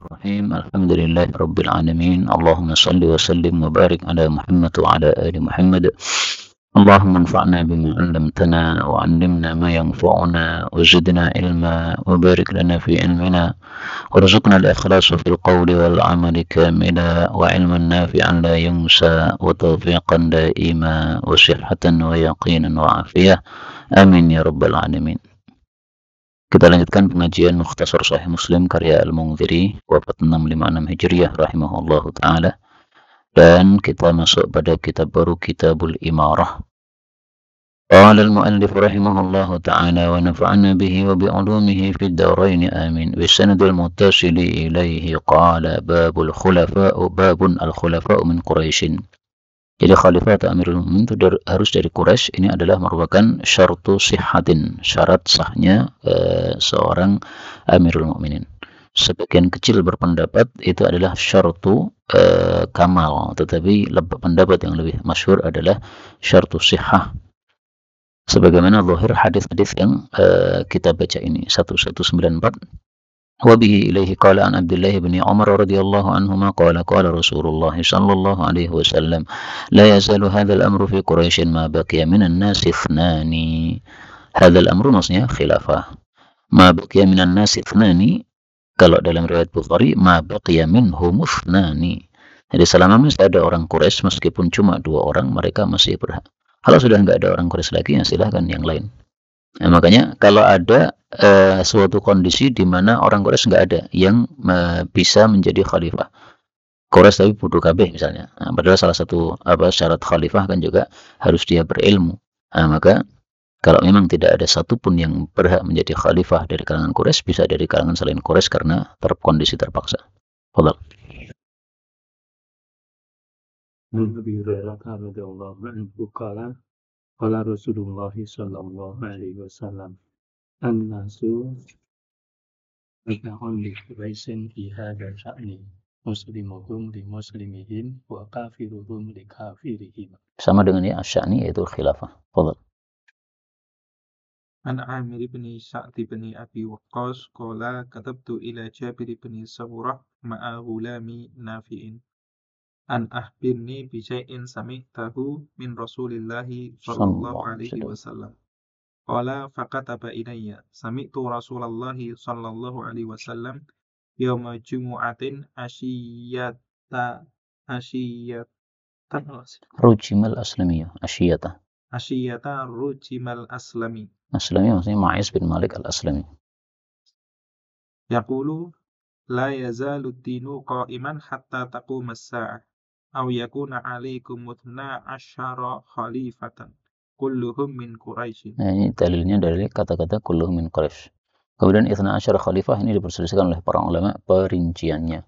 الرحيم الحمد لله رب العالمين اللهم صل وسلم وبارك على محمد وعلى آل محمد اللهم انفعنا بما علمتنا وعلمنا ما ينفعنا وزدنا علما وبارك لنا في علمنا وارزقنا الإخلاص في القول والعمل كاملا وعلما نافعا لا ينسى وتوفيقا دائما وصحة ويقينا وعافية آمين يا رب العالمين Kita lanjutkan pengajian Mukhtasar Sahih Muslim karya Al-Mungziri wafat 656 Hijriah rahimahullah taala dan kita masuk pada kitab baru Kitabul Imarah. قال المؤلف رحمه الله تعالى ونفعنا به وبعلومه في الدارين آمين بالسند المتصل إليه قال باب الخلفاء باب الخلفاء من قريش Jadi khalifah atau amirul mu'min itu dar, harus dari Quraisy. Ini adalah merupakan syartu sihatin, syarat sahnya e, seorang amirul mu'minin. Sebagian kecil berpendapat itu adalah syartu e, kamal, tetapi pendapat yang lebih masyhur adalah syartu sihah. Sebagaimana lohir hadis-hadis yang e, kita baca ini 1194 وبه إليه قال عن عبد الله بن عمر رضي الله عنهما قال قال رسول الله صلى الله عليه وسلم لا يزال هذا الأمر في قريش ما بقي من الناس اثنان هذا الأمر maksudnya khilafah ma baqiya minan nas ithnani kalau dalam riwayat Bukhari ما بقي minhum اثنان jadi selama masih ada orang Quraisy meskipun cuma dua orang mereka masih berhak kalau sudah nggak ada orang Quraisy lagi ya silahkan yang lain Nah, makanya kalau ada uh, suatu kondisi di mana orang Quraisy nggak ada yang uh, bisa menjadi khalifah. Quraisy tapi butuh KB misalnya. Nah, padahal salah satu apa syarat khalifah kan juga harus dia berilmu. Nah, maka kalau memang tidak ada satupun yang berhak menjadi khalifah dari kalangan Quraisy bisa dari kalangan selain Quraisy karena terkondisi terpaksa. Allah. Nabi Hurairah radhiyallahu anhu Kala Rasulullah sallallahu alaihi wasallam An-nasu Mata'un li kubaisin fi hadha sya'ni Muslimuhum li muslimihim wa kafiruhum li kafirihim Sama dengan ini asya'ni yaitu khilafah Fadal An Amir bin Sa'd bin Abi Waqqas qala katabtu ila Jabir bin Samurah ma'a ghulami nafi'in an ahbirni bi syai'in sami'tahu min Rasulillahi sallallahu alaihi wasallam. Qala faqataba ilayya sami'tu Rasulallahi sallallahu alaihi wasallam yauma jumu'atin asyiyata asyiyata rujimal aslamiyah asyiyata asyiyata rujimal aslami aslami maksudnya Ma'is bin Malik al-Aslami yaqulu la yazalu dinu qa'iman hatta taqumas sa'ah aw yakuna alaikum mutna asyara khalifatan kulluhum min Quraisy. Nah, ini dalilnya dari kata-kata kulluhum min Quraisy. Kemudian isna Asyara Khalifah ini diperselisihkan oleh para ulama perinciannya.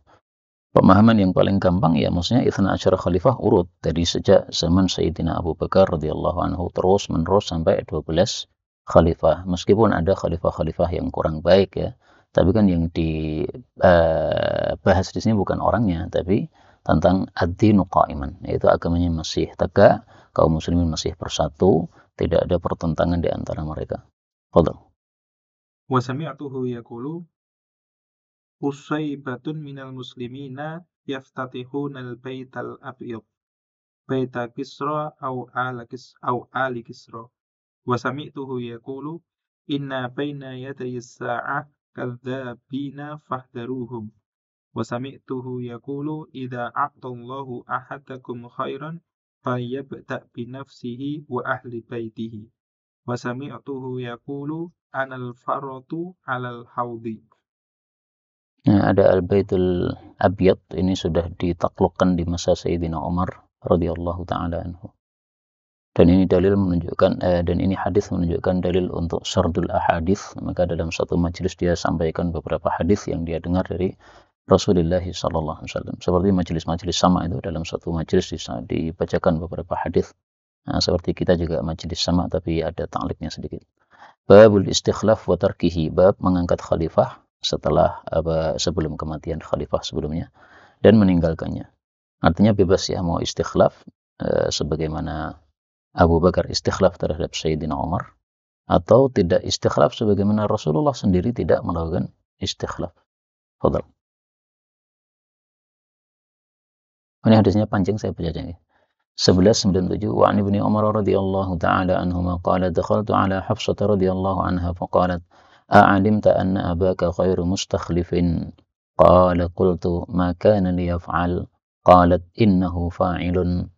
Pemahaman yang paling gampang ya maksudnya isna Asyara Khalifah urut dari sejak zaman Sayyidina Abu Bakar radhiyallahu anhu terus menerus sampai 12 khalifah. Meskipun ada khalifah-khalifah yang kurang baik ya, tapi kan yang dibahas eh, uh, di sini bukan orangnya, tapi tentang ad-dinu qaiman, yaitu agamanya masih tegak, kaum muslimin masih bersatu, tidak ada pertentangan di antara mereka. Fadal. Wa sami'tuhu yaqulu Usaibatun minal muslimina yaftatihuna al-baital abyad baita kisra au ala kis au ali kisra wa sami'tuhu yaqulu inna baina yadayi as-sa'ah kadzabina fahdaruhum wa sami'tuhu yaqulu idza a'tallahu ahadakum khairan falyabda bi nafsihi wa ahli baitihi wa sami'tuhu yaqulu anal faratu alal haudi Nah, ada al-baitul abyad ini sudah ditaklukkan di masa Sayyidina Umar radhiyallahu taala anhu. Dan ini dalil menunjukkan eh, dan ini hadis menunjukkan dalil untuk sardul ahadis. Maka dalam satu majelis dia sampaikan beberapa hadis yang dia dengar dari Rasulullah Sallallahu Alaihi Wasallam. Seperti majelis-majelis sama itu dalam satu majelis dibacakan beberapa hadis. Nah, seperti kita juga majelis sama tapi ada takliknya sedikit. Babul istikhlaf wa tarkihi bab mengangkat khalifah setelah apa, sebelum kematian khalifah sebelumnya dan meninggalkannya. Artinya bebas ya mau istikhlaf e, sebagaimana Abu Bakar istikhlaf terhadap Sayyidina Umar atau tidak istikhlaf sebagaimana Rasulullah sendiri tidak melakukan istikhlaf. Fadal. Ini hadisnya panjang saya bacanya. 1197 wa ibni Umar radhiyallahu taala anhuma qala dakhaltu ala Hafsah radhiyallahu anha faqalat a'alimta anna abaka khairu mustakhlifin qala qultu ma kana li yaf'al qalat innahu fa'ilun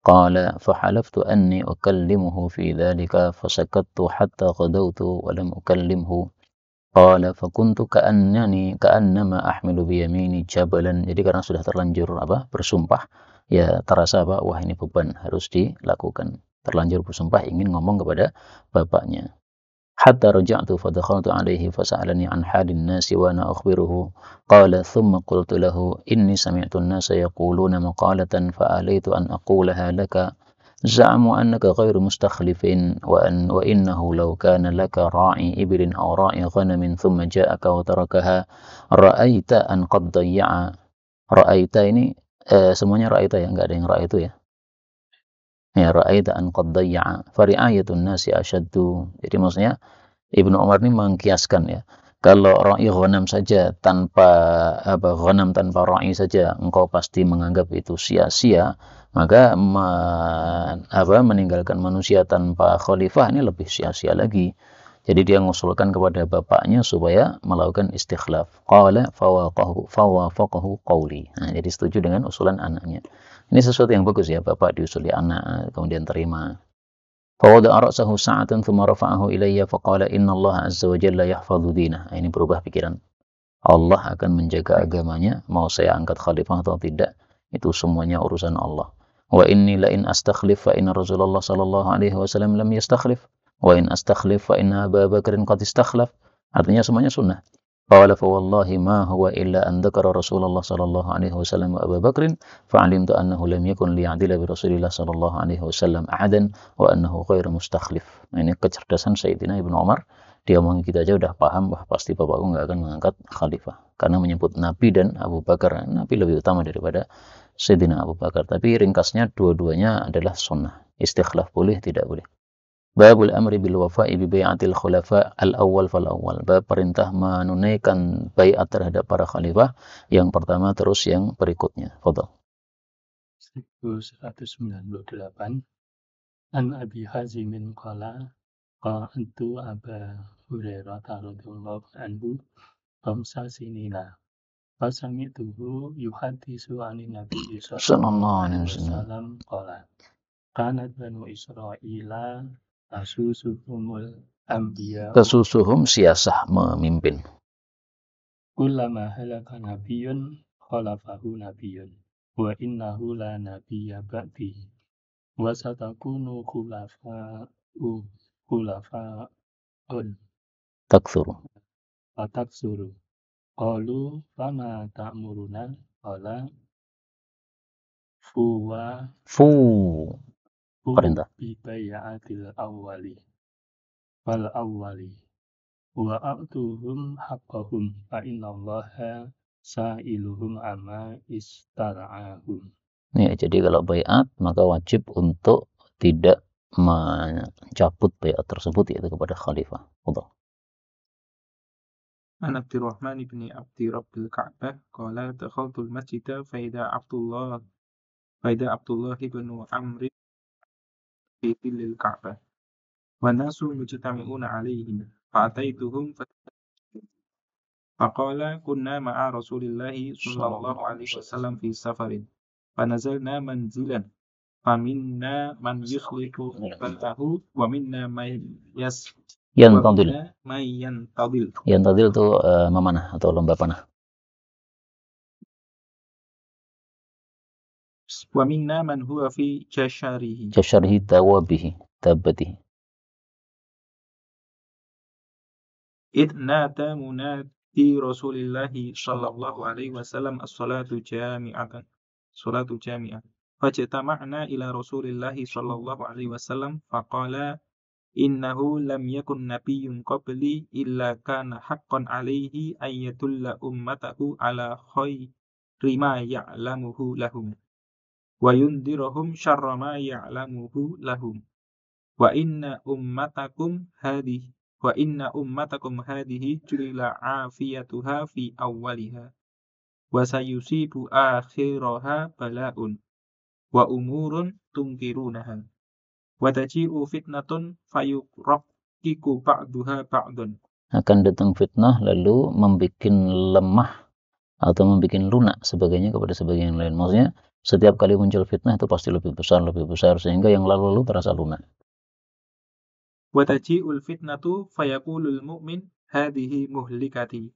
قال فحلفت أني أكلمه في ذلك فسكت حتى غدوت ولم أكلمه Qala kuntu ka'annani ka'annama ahmilu yamini jabalan. Jadi karena sudah terlanjur apa? bersumpah, ya terasa apa? wah ini beban harus dilakukan. Terlanjur bersumpah ingin ngomong kepada bapaknya. Hatta raja'tu fa dakhaltu alaihi sa'alani an halin nasi wa ana akhbiruhu. Qala thumma qultu lahu inni sami'tu an-nasa yaquluna maqalatan fa alaitu an aqulaha laka Zamu annaka ghair mustakhlifin wa an wa innahu law kana laka ra'i ibrin aw ra'i ghanam thumma ja'aka wa tarakaha ra'aita an qad dayya'a ra'aita ini semuanya ra'aita Yang Gak ada yang ra'aitu ya ya ra'aita an qad dayya'a fa Nasia nas ashaddu jadi maksudnya Ibnu Umar ini mengkiaskan ya kalau ra'i ghanam saja tanpa apa ghanam tanpa ra'i saja engkau pasti menganggap itu sia-sia maka ma, apa meninggalkan manusia tanpa khalifah ini lebih sia-sia lagi jadi dia mengusulkan kepada bapaknya supaya melakukan istikhlaf qala fawafaqahu qawli nah, jadi setuju dengan usulan anaknya ini sesuatu yang bagus ya bapak diusuli anak kemudian terima Fawada arasahu sa'atan thumma rafa'ahu ilayya faqala inna Allah azza wa jalla yahfadhu dinah. Nah, ini berubah pikiran. Allah akan menjaga agamanya, mau saya angkat khalifah atau tidak, itu semuanya urusan Allah wa inni la in astakhlif fa inna Rasulullah sallallahu alaihi wasallam lam yastakhlif wa in astakhlif fa inna Abu Bakar qad istakhlaf artinya semuanya sunnah qala fa wallahi ma huwa illa an dhakara Rasulullah sallallahu alaihi wasallam wa Abu Bakrin fa alimtu annahu lam yakun li li'adila bi Rasulillah sallallahu alaihi wasallam ahadan wa annahu ghairu mustakhlif nah, ini kecerdasan Sayyidina Ibnu Umar dia omongin kita aja udah paham bahwa pasti bapakku nggak akan mengangkat khalifah karena menyebut Nabi dan Abu Bakar Nabi lebih utama daripada Sayyidina Abu Bakar. Tapi ringkasnya dua-duanya adalah sunnah. Istikhlaf boleh, tidak boleh. Babul amri bil wafa'i bi bai'atil khulafa al Awal fal awal. Bab perintah menunaikan bai'at terhadap para khalifah yang pertama terus yang berikutnya. Fadal. 1198 An Abi bin qala qa'antu Aba Hurairah radhiyallahu anhu khamsa sinina Fasami tuhu yuhadisu anin Nabi Sallallahu Alaihi Wasallam kola. Kanat Banu Israel tasusuhumul ambiya. Tasusuhum siasah memimpin. Kulama halaka nabiyun khalafahu nabiyun. Wa innahu la nabiyya ba'di. Wa satakunu khulafa'u khulafa'un. Taksuru. Taksuru. Qalu sama tak qala fuwa fu perintah bi bayatil awwali wal awwali wa a'tuhum haqqahum fa inna allaha sa'iluhum amma istara'ahum ya jadi kalau bayat maka wajib untuk tidak mencabut bayat tersebut yaitu kepada khalifah Allah. عن عبد الرحمن بن عبد رب الكعبة قال دخلت المسجد فإذا عبد الله فإذا عبد الله بن عمرو في ظل الكعبة والناس مجتمعون عليه فأتيتهم فقال كنا مع رسول الله صلى الله عليه وسلم في سفر فنزلنا منزلا فمنا من يخلق بلده ومنا من يسجد yang tadil. Yang tadil. Yang tadil itu uh, memanah atau lomba panah. Wa minna man huwa fi jasharihi. Jasharihi tawabihi tabbatihi. Id nata munati Rasulillah sallallahu alaihi wasallam as-salatu jami'atan. Salatu jami'atan. Fajtama'na ila Rasulillahi sallallahu alaihi wasallam faqala إنه لم يكن نبي قبلي إلا كان حقا عليه أن يدل أمته على خير ما يعلمه لهم وينذرهم شر ما يعلمه لهم وإن أمتكم هذه وإن أمتكم هذه جل عافيتها في أولها وسيصيب آخرها بلاء وأمور تنكرونها wataji'u fitnatun fayurakkiku ba'duha ba'dun akan datang fitnah lalu membuat lemah atau membuat lunak sebagainya kepada sebagian lain maksudnya setiap kali muncul fitnah itu pasti lebih besar lebih besar sehingga yang lalu-lalu terasa lunak Wataji fitnatu fayakulul mu'min hadihi muhlikati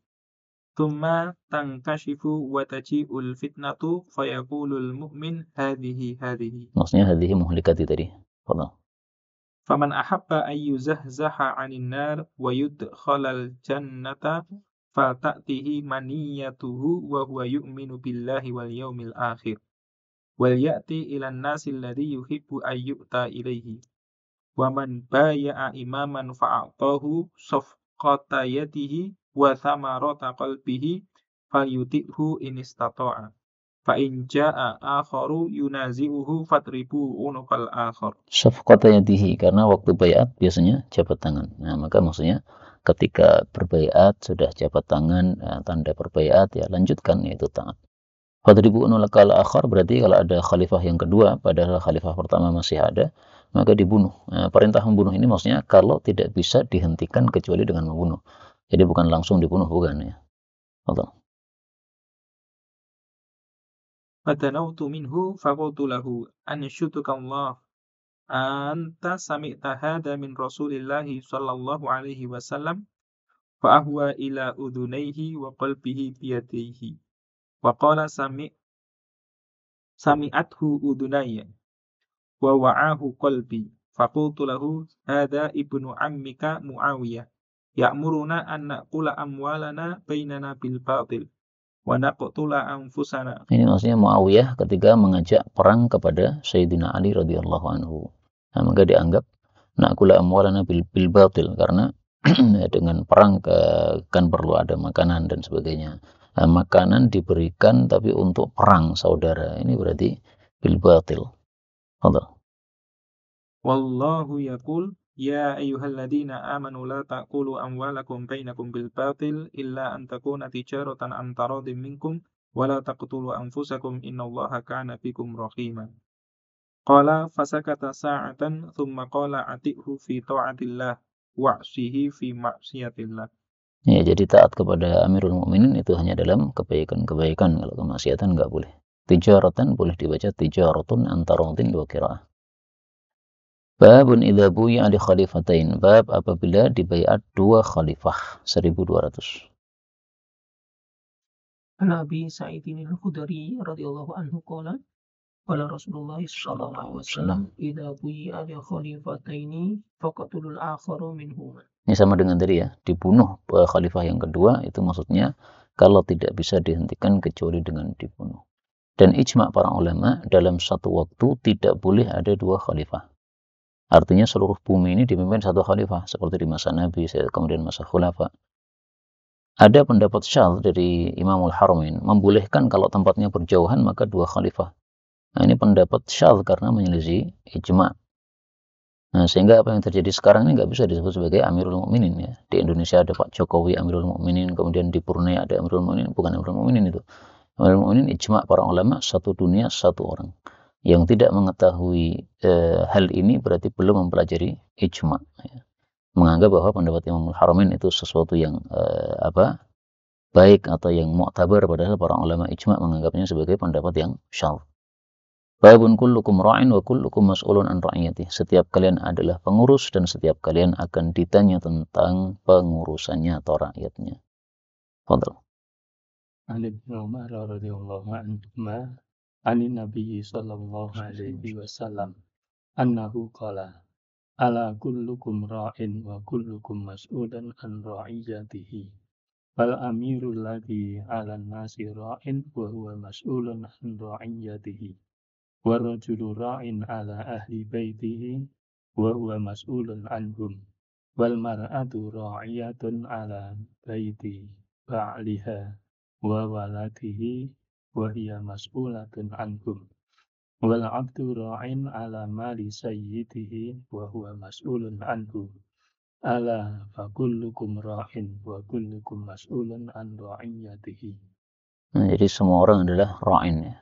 Tumma tangkashifu ul fitnatu fayakulul mu'min hadihi hadihi. maksudnya hadihi muhlikati tadi تفضل فمن أحب أن يزحزح عن النار ويدخل الجنة فلتأته منيته وهو يؤمن بالله واليوم الآخر وليأتي إلى الناس الذي يحب أن يؤتى إليه ومن بايع إماما فأعطاه صفقة يده وثمرة قلبه فليطئه إن استطاع fa in jaa akharu yunazi'uhu fatribu akhar yadihi karena waktu bayat biasanya jabat tangan nah maka maksudnya ketika berbayat sudah jabat tangan eh, tanda berbayat ya lanjutkan yaitu taat fatribu unukal akhar berarti kalau ada khalifah yang kedua padahal khalifah pertama masih ada maka dibunuh nah, perintah membunuh ini maksudnya kalau tidak bisa dihentikan kecuali dengan membunuh jadi bukan langsung dibunuh bukan ya Allah Fadanautu minhu faqultu lahu ansyutukallah anta sami'ta hadha min Rasulillahi sallallahu alaihi wasallam fa ahwa ila udunaihi wa qalbihi biyadihi wa qala sami' sami'athu udunaya wa wa'ahu qalbi faqultu lahu hadha ibnu ammika Muawiyah ya'muruna an naqula amwalana bainana bil batil ini maksudnya Muawiyah ketika mengajak perang kepada Sayyidina Ali radhiyallahu anhu. Nah, maka dianggap nakula amwalana bil, bil batil karena dengan perang ke, kan perlu ada makanan dan sebagainya. Nah, makanan diberikan tapi untuk perang saudara. Ini berarti bil batil. Allah. Wallahu yaqul يا أيها الذين آمنوا لا تأكلوا أموالكم بينكم بالباطل إلا أن تكون تجارة عن تراض منكم ولا تقتلوا أنفسكم إن الله كان بكم رحيما قال فسكت ساعة ثم قال عتئه في طاعة الله وعصيه في معصية الله Ya, jadi taat kepada Amirul Mukminin itu hanya dalam kebaikan-kebaikan. Kalau kemaksiatan nggak boleh. Tijaratan boleh dibaca tijaratun antarontin dua kiraah. Babun idza buya li khalifatain. Bab apabila dibaiat dua khalifah 1200. Nabi Sa'id bin al-Khudri radhiyallahu anhu qala qala Rasulullah sallallahu alaihi wasallam idza buya li khalifatain faqatul akharu minhum. Ini sama dengan tadi ya, dibunuh e, khalifah yang kedua itu maksudnya kalau tidak bisa dihentikan kecuali dengan dibunuh. Dan ijma para ulama dalam satu waktu tidak boleh ada dua khalifah Artinya seluruh bumi ini dipimpin satu khalifah seperti di masa Nabi, kemudian masa khulafa. Ada pendapat syal dari Imamul Haramin membolehkan kalau tempatnya berjauhan maka dua khalifah. Nah, ini pendapat syal karena menyelisih ijma. Nah, sehingga apa yang terjadi sekarang ini nggak bisa disebut sebagai Amirul Mukminin ya. Di Indonesia ada Pak Jokowi Amirul Mukminin, kemudian di Brunei ada Amirul Mukminin, bukan Amirul Mukminin itu. Amirul Mukminin ijma para ulama satu dunia satu orang yang tidak mengetahui e, hal ini berarti belum mempelajari ijma ya. menganggap bahwa pendapat Imam Haramain itu sesuatu yang e, apa baik atau yang mu'tabar padahal para ulama ijma menganggapnya sebagai pendapat yang syadz Babun kullukum ra'in wa kullukum mas'ulun an ra'iyati. Setiap kalian adalah pengurus dan setiap kalian akan ditanya tentang pengurusannya atau rakyatnya. Fadal. عن ابن عمر رضي الله Ani Nabi sallallahu alaihi wasallam annahu qala ala kullukum ra'in wa kullukum mas'ulan an ra'iyatihi wal amirul ladhi 'ala nasi ra'in wa huwa mas'ulun an ra'iyatihi wa rajulu ra'in 'ala ahli baitihi wa huwa mas'ulun anhum wal mar'atu ra'iyatun 'ala baiti ba'liha wa waladihi abdu ra'in ala mali sayyidihi wa huwa mas'ulun وهو Ala fa kullukum ra'in wa kullukum mas'ulun an ra'iyatihi. nah, jadi semua orang adalah ra'in ya.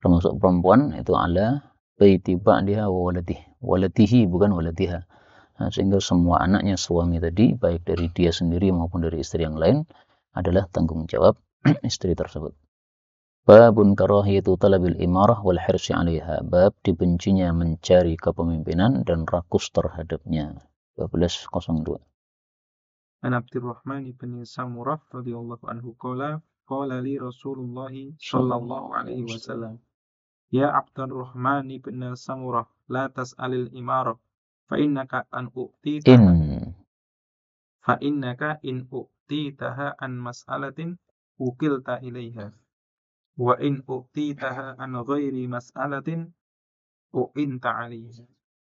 termasuk perempuan itu ala baiti ba'diha wa walatih. Walatihi bukan walatiha. nah, sehingga semua anaknya suami tadi baik dari dia sendiri maupun dari istri yang lain adalah tanggung jawab istri tersebut Babun karahiyatu talabil imarah wal hirsi alaiha. Bab dibencinya mencari kepemimpinan dan rakus terhadapnya. 1202. An Abdurrahman ibn Samurah radhiyallahu anhu qala qala li Rasulullah sallallahu alaihi wasallam Ya Abdurrahman ibn Samurah la tas'alil imarah fa innaka an u'ti in fa innaka in u'ti taha an mas'alatin ukilta ilaiha wa in utitaha an ghairi mas'alatin u'inta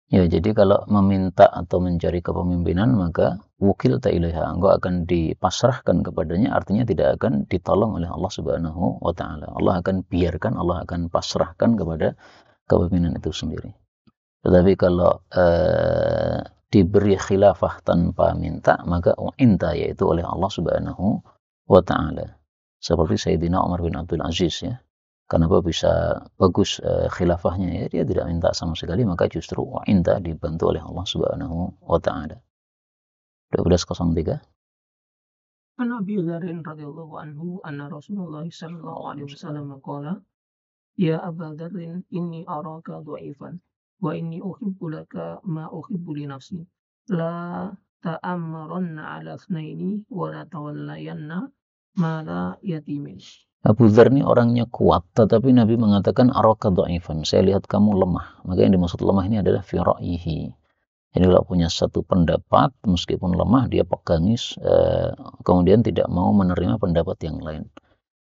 Ya, jadi kalau meminta atau mencari kepemimpinan maka wukil ilaiha, engkau akan dipasrahkan kepadanya artinya tidak akan ditolong oleh Allah Subhanahu wa taala. Allah akan biarkan, Allah akan pasrahkan kepada kepemimpinan itu sendiri. Tetapi kalau eh, diberi khilafah tanpa minta maka u'inta yaitu oleh Allah Subhanahu wa taala seperti Sayyidina Umar bin Abdul Aziz ya kenapa bisa bagus uh, khilafahnya ya dia tidak minta sama sekali maka justru inta dibantu oleh Allah Subhanahu wa taala 1203 An Abi Dzarin radhiyallahu anhu anna Rasulullah sallallahu alaihi wasallam qala Ya Aba Dzarin inni araka dhaifan wa inni uhibbu laka ma uhibbu li nafsi la ta'ammaranna ala thnaini wa la tawallayanna mala yatimin. Abu Dhar ini orangnya kuat, tetapi Nabi mengatakan araka Ivan. saya lihat kamu lemah. Maka yang dimaksud lemah ini adalah fira'ihi. Ini kalau punya satu pendapat, meskipun lemah, dia pegangis. eh, kemudian tidak mau menerima pendapat yang lain.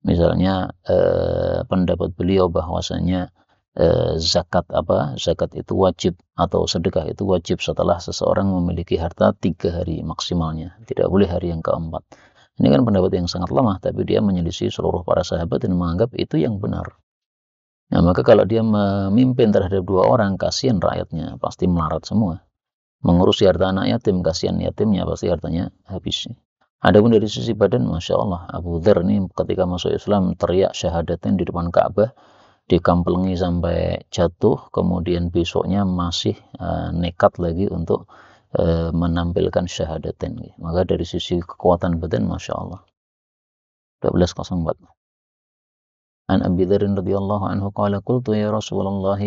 Misalnya eh, pendapat beliau bahwasanya eh, zakat apa zakat itu wajib atau sedekah itu wajib setelah seseorang memiliki harta tiga hari maksimalnya, tidak boleh hari yang keempat. Ini kan pendapat yang sangat lemah, tapi dia menyelisih seluruh para sahabat dan menganggap itu yang benar. Nah, maka kalau dia memimpin terhadap dua orang, kasihan rakyatnya, pasti melarat semua. Mengurusi harta anak yatim, kasihan yatimnya, pasti hartanya habis. Adapun dari sisi badan, Masya Allah, Abu Dhar ini ketika masuk Islam teriak syahadatnya di depan Ka'bah, dikampelengi sampai jatuh, kemudian besoknya masih uh, nekat lagi untuk menampilkan syahadatain. Maka dari sisi kekuatan badan, Masya Allah. 1204. An Abi Dharr radhiyallahu anhu qala qultu ya Rasulullah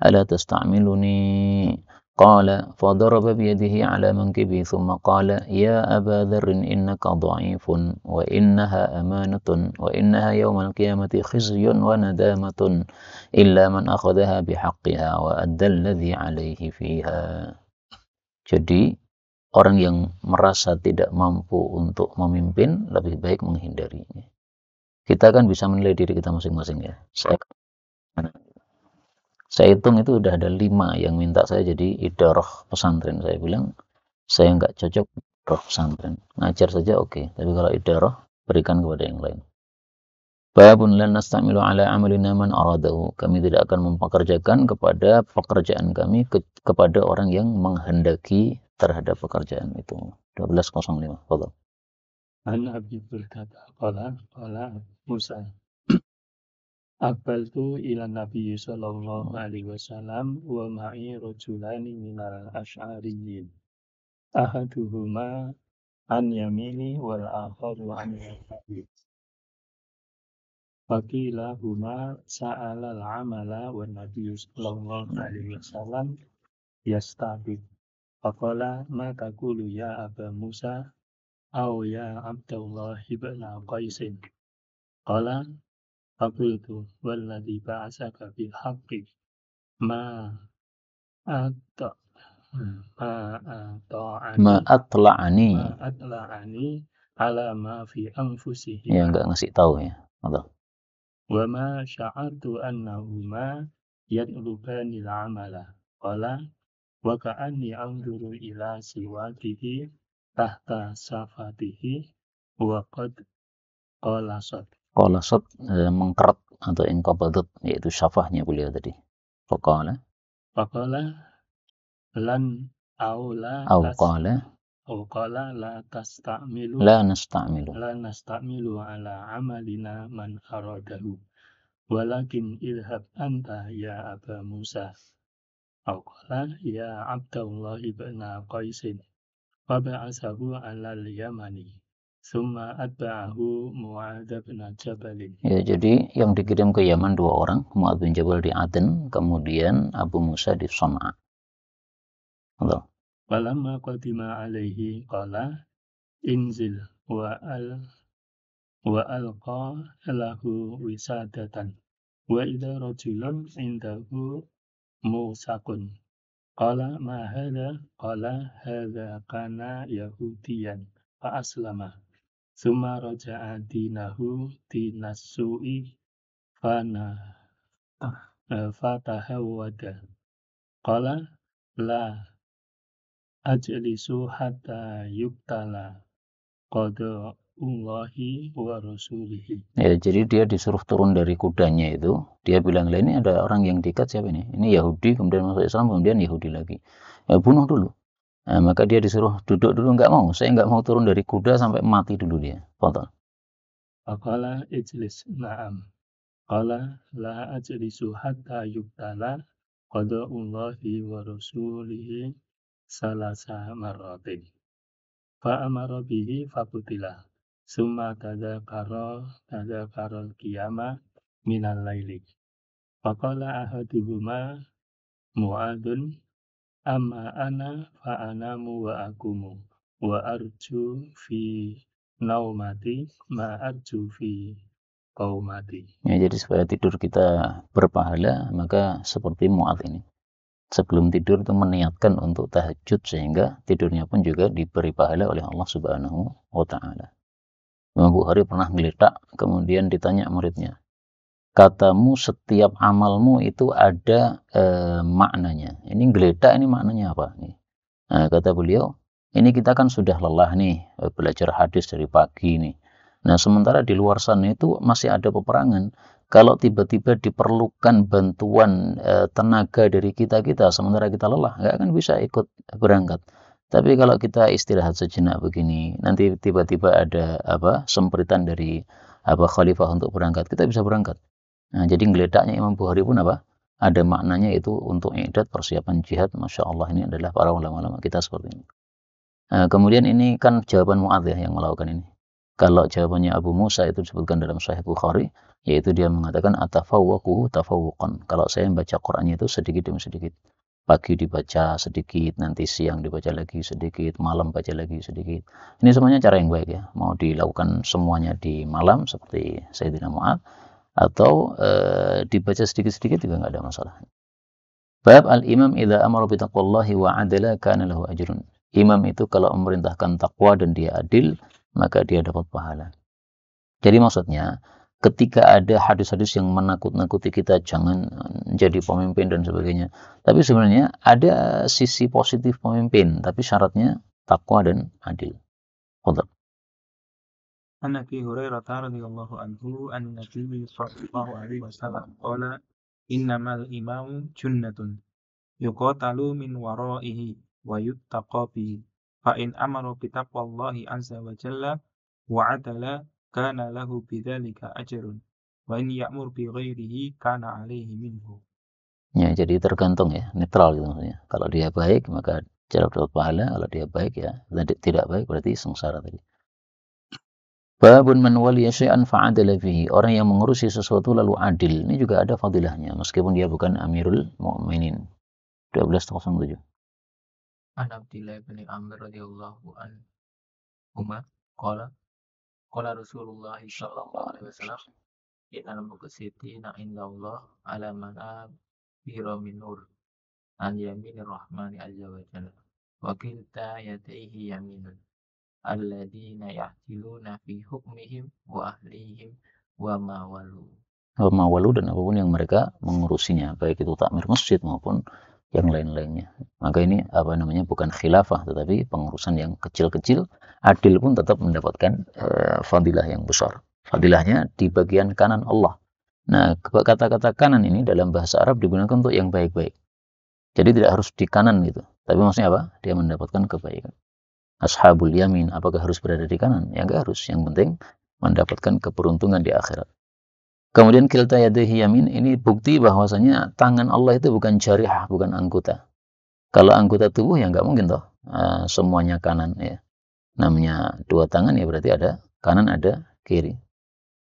ala tasta'miluni qala fadaraba biyadihi ala mankibi thumma qala ya Aba Dharr innaka dha'ifun wa innaha amanatun wa innaha yawmal qiyamati khizyun wa nadamatun illa man akhadhaha bihaqqiha wa adda alladhi alayhi fiha Jadi, orang yang merasa tidak mampu untuk memimpin lebih baik menghindarinya. Kita kan bisa menilai diri kita masing-masing ya. Saya, saya hitung itu udah ada lima yang minta saya jadi idoroh pesantren. Saya bilang, saya nggak cocok idoroh pesantren. Ngajar saja oke, okay. tapi kalau idoroh, berikan kepada yang lain. Babun lan nastamilu ala amalina man aradahu. Kami tidak akan mempekerjakan kepada pekerjaan kami ke, kepada orang yang menghendaki terhadap pekerjaan itu. 1205. Fadal. An Abi berkata, qala qala Musa. tu ila Nabi sallallahu alaihi wasallam wa ma'i rajulani minal asy'ariyyin. Ahaduhuma an yamini wal akharu an yamini. Fakila huma sa'ala al-amala wa Nabi sallallahu alaihi wasallam yastabid. Fakala ma takulu ya Aba Musa aw ya Abdullah ibn Qaisin. Qala fakultu walladhi ba'asaka bil haqqi ma atta ma atla'ani ma atla'ani ala ma fi anfusihi. Ya enggak ngasih tahu ya. Allah wahai syariat Nuhumah yang merupakan amala, Allah, wakwani engkau ilahiwa diri, tahta shafatih, wakod kolasut, kolasut eh, mengkert atau engkau pedut yaitu syafahnya beliau tadi, pakola, pakola lan au lah, Au qala la tasta'milu La nasta'milu. la nasta'milu ala amalina man aradahu. Walakin ilhab anta ya Aba Musa. Au qala ya Abdullah ibn Qaisin. Waba'asahu ala al-Yamani. Summa atba'ahu Mu'ad bin Jabal. Ya, jadi yang dikirim ke Yaman dua orang, Mu'ad bin Jabal di Aden, kemudian Abu Musa di Son'a. Allah. Walamma qadima alaihi qala inzil wa al wa alqa lahu wisadatan wa idza rajulun indahu musaqun qala ma hadha qala hadha kana yahudiyan fa aslama summa raja'a dinahu dinasu'i fana fatahawada qala la ajlisu hatta yuktala qada'ullahi wa rasulihi. Ya, jadi dia disuruh turun dari kudanya itu. Dia bilang, lah ini ada orang yang dekat siapa ini? Ini Yahudi, kemudian masuk Islam, kemudian Yahudi lagi. Ya, bunuh dulu. Nah, maka dia disuruh duduk dulu, nggak mau. Saya nggak mau turun dari kuda sampai mati dulu dia. Foto. Fakala ijlis na'am. Qala la ajlisu hatta yuktala qada'ullahi wa rasulihi salasa Fa Fa'amara bihi tada Summa tada tadakarol kiyama minal laili. Faqala ahaduhuma mu'adun amma ana anamu wa akumu wa arju fi naumati ma arju fi kaumati. Ya, jadi supaya tidur kita berpahala maka seperti muat ini sebelum tidur itu meniatkan untuk tahajud sehingga tidurnya pun juga diberi pahala oleh Allah Subhanahu wa taala. Imam Bukhari pernah meletak kemudian ditanya muridnya, "Katamu setiap amalmu itu ada e, maknanya. Ini geletak ini maknanya apa?" Nih. Nah, kata beliau, "Ini kita kan sudah lelah nih eh, belajar hadis dari pagi nih. Nah, sementara di luar sana itu masih ada peperangan kalau tiba-tiba diperlukan bantuan e, tenaga dari kita kita sementara kita lelah nggak akan bisa ikut berangkat tapi kalau kita istirahat sejenak begini nanti tiba-tiba ada apa sempritan dari apa khalifah untuk berangkat kita bisa berangkat nah, jadi ngeledaknya Imam Bukhari pun apa ada maknanya itu untuk edat persiapan jihad masya Allah ini adalah para ulama-ulama kita seperti ini nah, kemudian ini kan jawaban Muadz ya yang melakukan ini kalau jawabannya Abu Musa itu disebutkan dalam Sahih Bukhari yaitu dia mengatakan atafawwaku tafawuqan. Kalau saya membaca Qur'annya itu sedikit demi sedikit. Pagi dibaca sedikit, nanti siang dibaca lagi sedikit, malam baca lagi sedikit. Ini semuanya cara yang baik ya. Mau dilakukan semuanya di malam seperti saya Sayyidina Mu'ad atau e, dibaca sedikit-sedikit juga nggak ada masalah. Bab al-imam idza amara bi taqwallahi wa adala kana lahu ajrun. Imam itu kalau memerintahkan takwa dan dia adil, maka dia dapat pahala. Jadi maksudnya, ketika ada hadis-hadis yang menakut-nakuti kita jangan eh, jadi pemimpin dan sebagainya. Tapi sebenarnya ada sisi positif pemimpin, tapi syaratnya takwa dan adil. عن kana lahu bidzalika ajrun wa in ya'mur bi ghairihi kana alaihi minhu. Ya, jadi tergantung ya, netral gitu maksudnya. Kalau dia baik maka jarak dapat pahala, kalau dia baik ya tidak baik berarti sengsara tadi. Babun man waliya syai'an fa'adala fihi. Orang yang mengurusi sesuatu lalu adil. Ini juga ada fadilahnya meskipun dia bukan Amirul Mukminin. 1207. An Abdillah bin Amr radhiyallahu Umar qala Qala Rasulullah sallallahu alaihi wasallam na inna Allah ala man abira min nur an yaminir rahmani azza wa jalla wa kilta yatihi yaminun alladzina yahtiluna fi hukmihim wa ahlihim wa ma walu wa ma walu dan apapun yang mereka mengurusinya baik itu takmir masjid maupun yang lain-lainnya. Maka ini apa namanya bukan khilafah tetapi pengurusan yang kecil-kecil adil pun tetap mendapatkan uh, fadilah yang besar. Fadilahnya di bagian kanan Allah. Nah, kata-kata kanan ini dalam bahasa Arab digunakan untuk yang baik-baik. Jadi tidak harus di kanan gitu. Tapi maksudnya apa? Dia mendapatkan kebaikan. Ashabul yamin, apakah harus berada di kanan? Ya enggak harus. Yang penting mendapatkan keberuntungan di akhirat. Kemudian kilta yadehi yamin, ini bukti bahwasanya tangan Allah itu bukan jarihah, bukan anggota. Kalau anggota tubuh ya nggak mungkin toh uh, semuanya kanan ya namanya dua tangan ya berarti ada kanan ada kiri.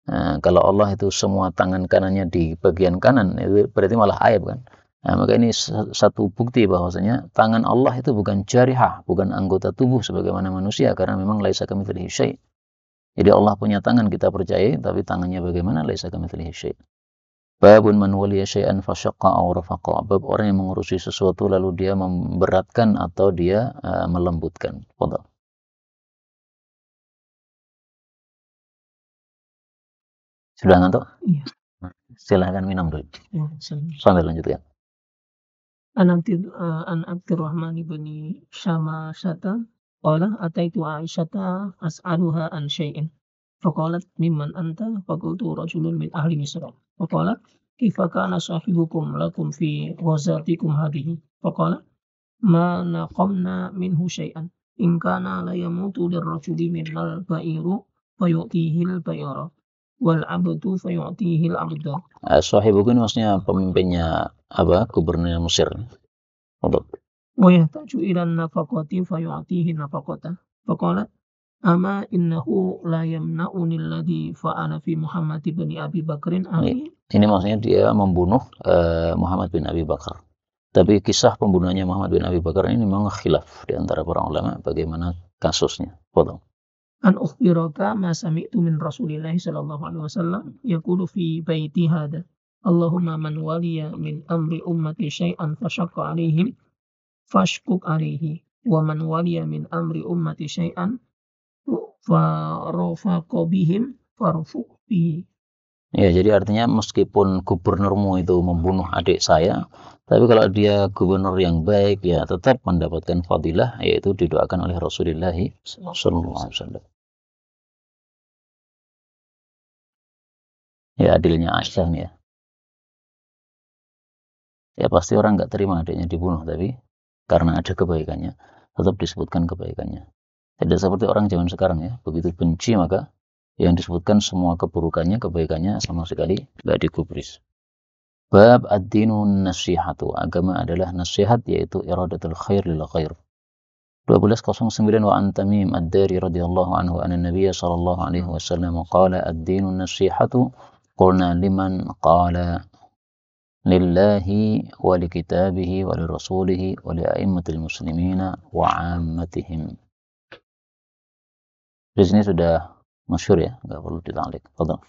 Nah, kalau Allah itu semua tangan kanannya di bagian kanan itu berarti malah aib kan. Nah, maka ini satu bukti bahwasanya tangan Allah itu bukan jarihah, bukan anggota tubuh sebagaimana manusia karena memang laisa kami syai'. Jadi Allah punya tangan kita percaya, tapi tangannya bagaimana laisa kami syai'. Babun man waliya syai'an fasyaqqa Bab orang yang mengurusi sesuatu lalu dia memberatkan atau dia uh, melembutkan. Contoh. Sudah iya. ngantuk? Iya. Hmm, silahkan minum dulu. Oh, ya, Sambil lanjutkan. Anabdi uh, eh, an Abdurrahman ibni Syama Syata Qala ataitu Aisyata as'aluha an syai'in Faqalat mimman anta fakultu rajulun min ahli Misra Faqalat kifa kana sahibukum lakum fi wazatikum hadihi Faqalat ma naqamna minhu syai'an In kana la yamutu lirrajuli minnal ba'iru Fayu'tihil bayara wal abdu fayu'tihi al abdu. Ah, sahibu ini maksudnya pemimpinnya apa? gubernur Mesir. Untuk wa yahtaju ila nafaqati fayu'tihi nafaqata. Faqala ama innahu la yamna'uni alladhi fa'ala fi Muhammad bin Abi Bakrin ini, ini maksudnya dia membunuh uh, Muhammad bin Abi Bakar. Tapi kisah pembunuhannya Muhammad bin Abi Bakar ini memang khilaf di antara para ulama bagaimana kasusnya. Potong an ukhbiraka ma sami'tu min Rasulillah sallallahu alaihi wasallam yaqulu fi baiti hada Allahumma man waliya min amri ummati syai'an fashaqqa alaihim fashkuk alaihi wa man waliya min amri ummati syai'an farofaqo bihim farfuq bihi Ya, jadi artinya meskipun gubernurmu itu membunuh adik saya, tapi kalau dia gubernur yang baik, ya tetap mendapatkan fadilah, yaitu didoakan oleh Rasulullah SAW. ya adilnya Aisyah nih ya ya pasti orang nggak terima adiknya dibunuh tapi karena ada kebaikannya tetap disebutkan kebaikannya tidak seperti orang zaman sekarang ya begitu benci maka yang disebutkan semua keburukannya kebaikannya sama sekali nggak digubris bab ad-dinun nasihatu agama adalah nasihat yaitu iradatul khair lil khair 1209 wa an Tamim ad-Dari radhiyallahu anhu anna nabiyya sallallahu alaihi wasallam qala ad-dinun nasihatu قلنا لمن قال لله ولكتابه ولرسوله ولأئمة المسلمين وعامتهم di sudah masyur ya, nggak perlu ditalik. Fadal.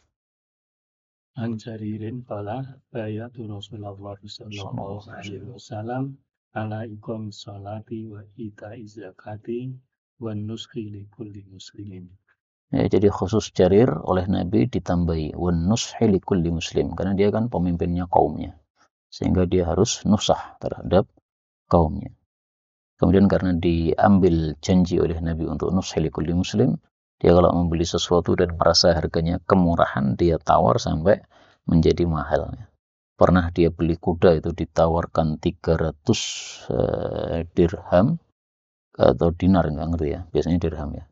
An Jaririn Fala Bayatu Rasulullah Sallallahu Alaihi Wasallam ala ikom salati wa ita izakati wa nuskhi li kulli muslimin. Ya, jadi khusus jarir oleh Nabi ditambahi wan nushi di muslim karena dia kan pemimpinnya kaumnya. Sehingga dia harus nusah terhadap kaumnya. Kemudian karena diambil janji oleh Nabi untuk nushi di muslim, dia kalau membeli sesuatu dan merasa harganya kemurahan, dia tawar sampai menjadi mahal. Pernah dia beli kuda itu ditawarkan 300 eh, dirham atau dinar, nggak ngerti ya, biasanya dirham ya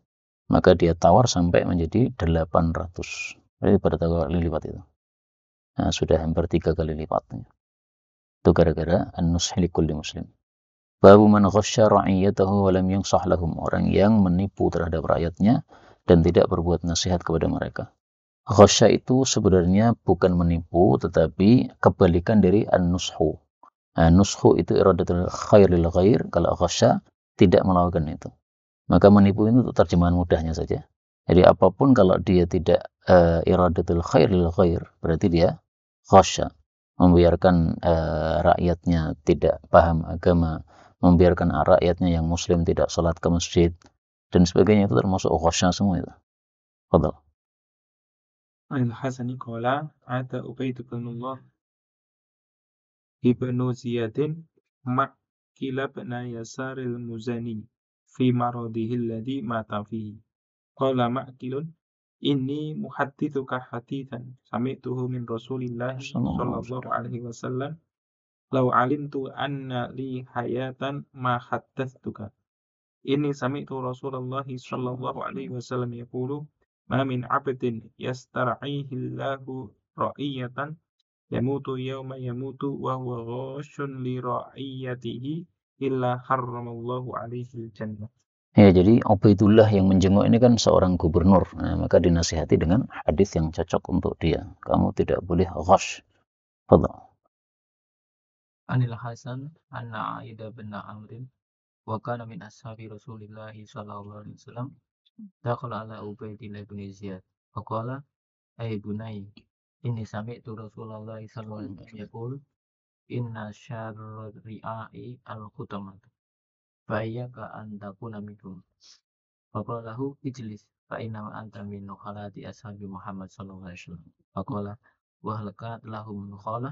maka dia tawar sampai menjadi 800 jadi pada kali lipat itu nah, sudah hampir tiga kali lipatnya itu gara-gara an-nushli kulli muslim babu man khasya ra'iyatahu wa lam yansah orang yang menipu terhadap rakyatnya dan tidak berbuat nasihat kepada mereka khasya itu sebenarnya bukan menipu tetapi kebalikan dari an-nushu an-nushu nah, itu iradatul khair lil ghair kalau khasya tidak melakukan itu maka menipu itu untuk terjemahan mudahnya saja. Jadi apapun kalau dia tidak uh, iradatul khair lil khair, berarti dia khosya. Membiarkan uh, rakyatnya tidak paham agama, membiarkan rakyatnya yang muslim tidak sholat ke masjid, dan sebagainya itu termasuk khosya semua itu. Fadal. Al-Hasani Kola, Ata Ubaid Allah, Ibnu Ziyadin, Mak Kilab Muzani fi maradihi alladhi mata fihi. Qala ma'kilun inni muhaddithuka hadithan sami'tuhu min Rasulillah sallallahu alaihi wasallam law alimtu anna li hayatan ma haddatsuka. Inni sami'tu Rasulullah sallallahu alaihi wasallam yaqulu ma min 'abdin yastar'ihi Allahu ra'iyatan yamutu yawma yamutu wa huwa ghashun li ra'iyatihi illa harramallahu alaihi jannah. Ya, jadi Ubaidullah yang menjenguk ini kan seorang gubernur. Nah, maka dinasihati dengan hadis yang cocok untuk dia. Kamu tidak boleh ghash. Fadha. Anil Hasan anna Aida bin Amrin wa kana min ashabi Rasulillah sallallahu alaihi wasallam dakhala ala Ubaidillah bin Ziyad. Faqala, "Ay bunai, ini sami'tu Rasulullah sallallahu alaihi wasallam yaqul, inna syarrul ri'ai al-khutamah fayyaka antakuna minkum Fakola lahu ijlis fa inna anta min nukhalati ashabi Muhammad sallallahu alaihi wasallam. Fakola wa halakat lahum nukhala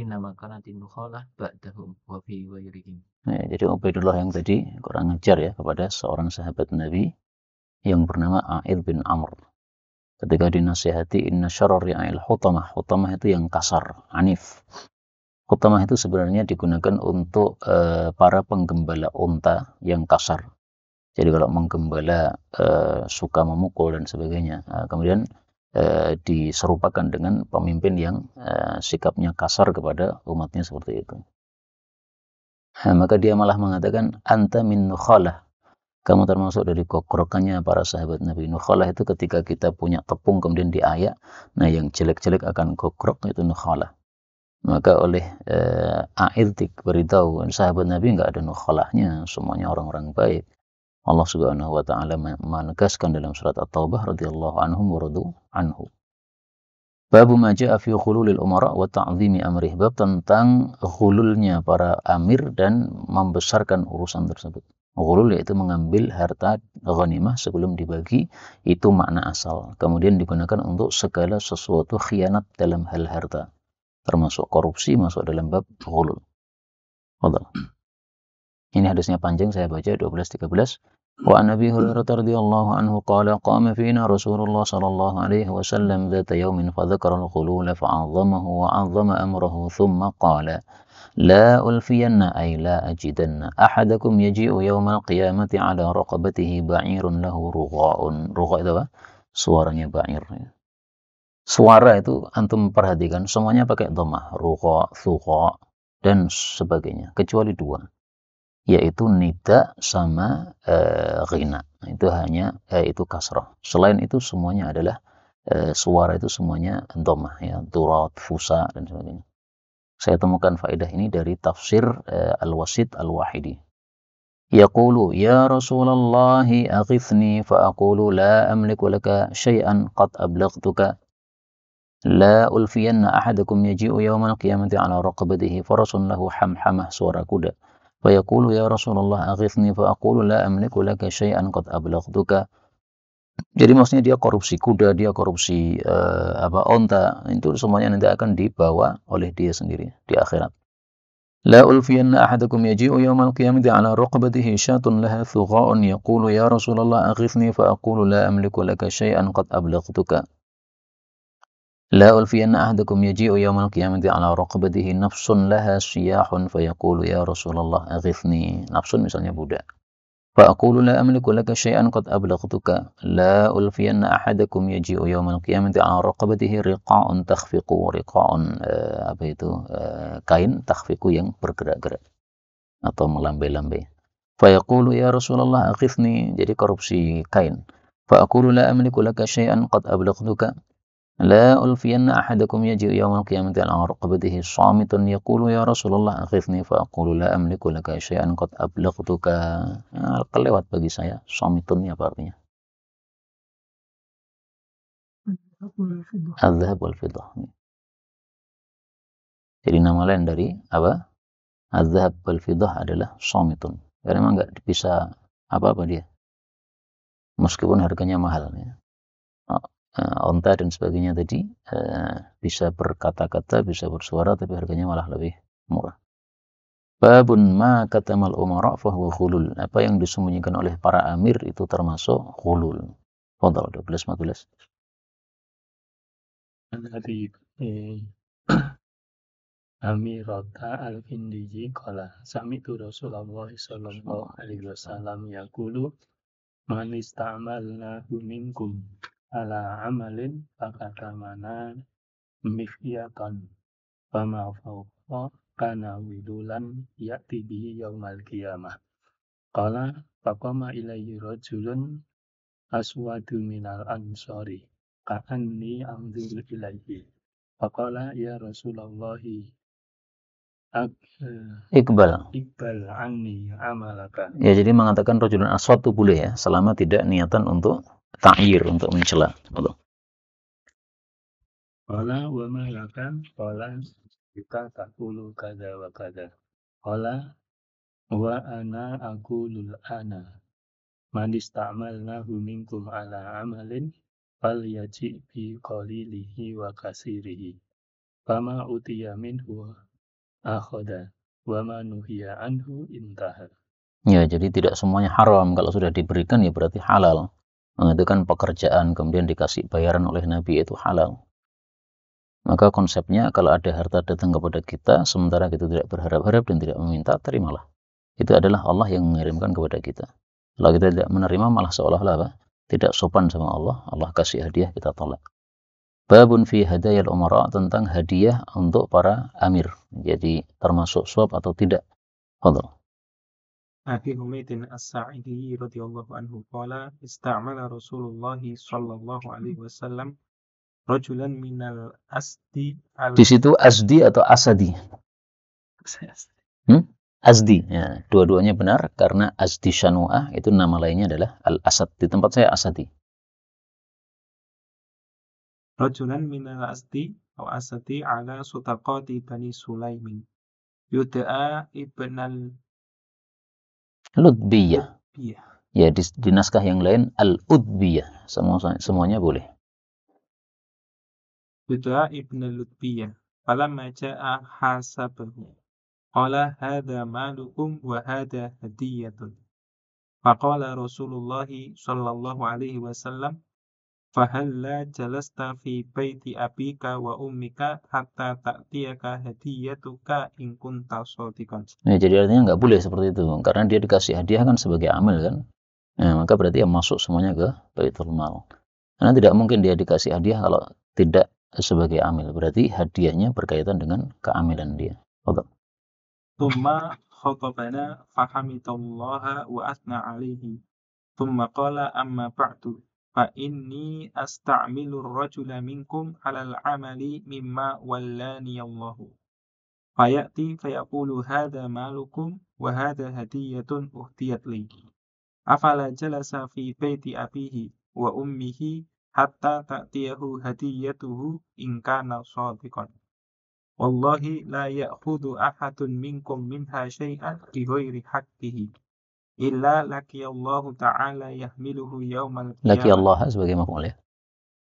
inna makanatin nukhala ba'dahum wa fi wairihim. Nah, ya, jadi Ubaidullah yang tadi kurang ajar ya kepada seorang sahabat Nabi yang bernama A'il bin Amr. Ketika dinasihati inna syarari a'il hutamah, hutamah itu yang kasar, anif. Kutamah itu sebenarnya digunakan untuk e, para penggembala unta yang kasar. Jadi kalau menggembala e, suka memukul dan sebagainya. Nah, kemudian e, diserupakan dengan pemimpin yang e, sikapnya kasar kepada umatnya seperti itu. Nah, maka dia malah mengatakan anta min nukhalah. Kamu termasuk dari kokrokannya para sahabat Nabi Nukhalah itu ketika kita punya tepung kemudian diayak. Nah yang jelek-jelek akan kokrok itu nukhalah maka oleh uh, eh, A'irtik beritahu sahabat Nabi nggak ada nukhalahnya semuanya orang-orang baik Allah Subhanahu wa taala menegaskan dalam surat At-Taubah radhiyallahu anhum anhu. Bab maja fi khululil umara wa ta'zimi amrih bab tentang khululnya para amir dan membesarkan urusan tersebut. Ghulul yaitu mengambil harta ghanimah sebelum dibagi itu makna asal. Kemudian digunakan untuk segala sesuatu khianat dalam hal harta termasuk korupsi masuk dalam bab ghulul. Ini hadisnya panjang saya baca 12 13. Wa an Abi Hurairah radhiyallahu anhu qala qama fina Rasulullah sallallahu alaihi wasallam dzata yawmin fadzakara al-ghulul fa'azzamahu wa 'azzama amrahu thumma qala لا ألفين أي لا أجدن أحدكم يجيء يوم القيامة على رقبته بعير له رغاء رغاء itu apa? suaranya بعير suara itu antum perhatikan semuanya pakai domah ruko, suko dan sebagainya kecuali dua yaitu nida sama e, eh, rina itu hanya e, itu kasroh selain itu semuanya adalah e, suara itu semuanya domah ya durat fusa dan sebagainya saya temukan faedah ini dari tafsir e, al wasid al wahidi Yaqulu ya Rasulullah aghithni fa aqulu la amliku laka shay'an qad ablaghtuka La ulfiyanna ahadakum yaji'u yawmal qiyamati ala raqabatihi farasun lahu hamhamah suara kuda. Fayaqulu ya Rasulullah aghithni fa'aqulu la amliku laka syai'an qad ablaghtuka. Jadi maksudnya dia korupsi kuda, dia korupsi uh, apa onta, itu semuanya nanti akan dibawa oleh dia sendiri di akhirat. La ulfiyanna ahadakum yaji'u yawmal qiyamati ala raqabatihi syatun laha thugha'un yaqulu ya Rasulullah aghithni fa'aqulu la amliku laka syai'an qad ablaghtuka. لا ألفين أحدكم يجيء يوم القيامة على رقبته نفس لها سياح فيقول يا رسول الله أغثني نفس misalnya budak فأقول لا أملك لك شيئا قد أبلغتك لا ألفين أحدكم يجيء يوم القيامة على رقبته رقاء تخفق رقاء apa itu kain takhfiqu yang bergerak-gerak atau melambai-lambai fayaqulu ya Rasulullah akhifni jadi korupsi kain fa'akulu la amliku laka syai'an qad ablaghtuka لا ألفين أحدكم يجيء يوم القيامة على رقبته صامتا يقول يا رسول الله أغثني فأقول لا أملك لك شيئا قد أبلغتك nah, bagi saya صامتun ya artinya Azhab wal jadi nama lain dari apa Azhab wal Fidah adalah صامتun karena memang nggak bisa apa-apa dia meskipun harganya mahal ya. Oh, uh, onta dan sebagainya tadi uh, bisa berkata-kata, bisa bersuara, tapi harganya malah lebih murah. Babun ma katamal umara fahuwa khulul. Apa yang disembunyikan oleh para amir itu termasuk khulul. Fadal 12 15. Nabi Amirata al-Findiji kala sami tu Rasulullah sallallahu alaihi wasallam yaqulu man istamalna minkum ala amalin fakatamana mifyatan fama fawqa kana widulan ya'ti bihi yaumal qiyamah kala faqama ilaihi rojulun aswadu minal ansori ka'anni anzur ilaihi faqala ya rasulallahi eh, Iqbal. Iqbal anni amalaka. Ya, jadi mengatakan rojulun aswad itu boleh ya, selama tidak niatan untuk ta'ir untuk mencela. Qala wa ma yakan qala kita takulu kada wa kada. Qala wa ana aku lul ana. Man istamalnahu minkum ala amalin fal yaji bi qalilihi wa kasirihi. Fama utiya minhu akhoda wa ma nuhiya anhu intaha. Ya, jadi tidak semuanya haram. Kalau sudah diberikan ya berarti halal mengadakan pekerjaan kemudian dikasih bayaran oleh Nabi itu halal. Maka konsepnya kalau ada harta datang kepada kita sementara kita tidak berharap-harap dan tidak meminta, terimalah. Itu adalah Allah yang mengirimkan kepada kita. Kalau kita tidak menerima malah seolah-olah apa? tidak sopan sama Allah, Allah kasih hadiah kita tolak. Babun fi hadayal umara tentang hadiah untuk para amir. Jadi termasuk suap atau tidak. Fadol. Abi Humaydin As-Sa'idi radhiyallahu anhu qala istamala Rasulullah sallallahu alaihi wasallam rajulan minal asdi al Di situ asdi atau asadi? Hmm? Asdi, ya, dua-duanya benar karena asdi syanu'ah itu nama lainnya adalah al-asad. Di tempat saya asadi. Rajulan minal asdi atau asadi ala sutaqati Bani Sulaimin. Yud'a ibn al Ludbiyah. Ya di, di naskah yang lain Al-Udbiyah. Semua semuanya boleh. Budha ibn Ludbiyah. Falamma ja'a hasabahu. Qala hadha malukum wa hadha hadiyatun. Faqala Rasulullah sallallahu alaihi wasallam Fahalla jalasta fi baiti abika wa ummika hatta ta'tiyaka hadiyatuka in kunta shodiqan. Nah, ya, jadi artinya nggak boleh seperti itu karena dia dikasih hadiah kan sebagai amil kan. Nah, maka berarti yang masuk semuanya ke Baitul Mal. Karena tidak mungkin dia dikasih hadiah kalau tidak sebagai amil. Berarti hadiahnya berkaitan dengan keamilan dia. Oke. Tuma khotobana fahamitallaha wa asna alaihi. Tumma qala amma ba'du. فإني أستعمل الرجل منكم على العمل مما ولاني الله فيأتي فيقول هذا مالكم وهذا هدية أهديت لي أفلا جلس في بيت أبيه وأمه حتى تأتيه هديته إن كان صادقا والله لا يأخذ أحد منكم منها شيئا بغير حقه illa Allah ta'ala yahmiluhu yaumal qiyamah. Allah sebagai maf'ul ya.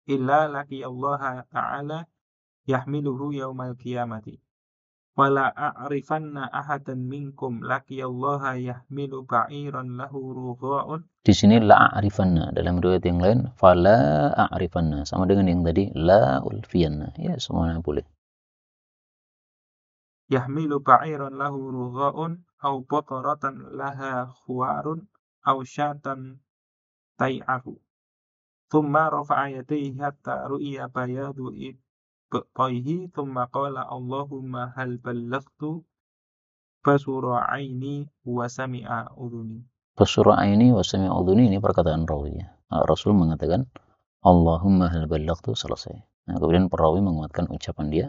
Illa Allah ta'ala yahmiluhu yaumal qiyamati. Wala a'rifanna ahadan minkum Allah yahmilu ba'iran lahu rudha'un. Di sini la a'rifanna dalam riwayat yang lain fala a'rifanna sama dengan yang tadi la ulfiyanna. Ya semuanya boleh yahmilu ba'iran lahu rugha'un au botoratan laha khuarun au syatan tai'ahu. Thumma rafa'a yadayhi hatta ru'iya bayadu ibtaihi thumma qala Allahumma hal ballaghtu basura aini wa sami'a uduni. Basura aini wa sami'a uduni ini perkataan rawi ya. Nah, Rasul mengatakan Allahumma hal ballaghtu selesai. Nah, kemudian perawi menguatkan ucapan dia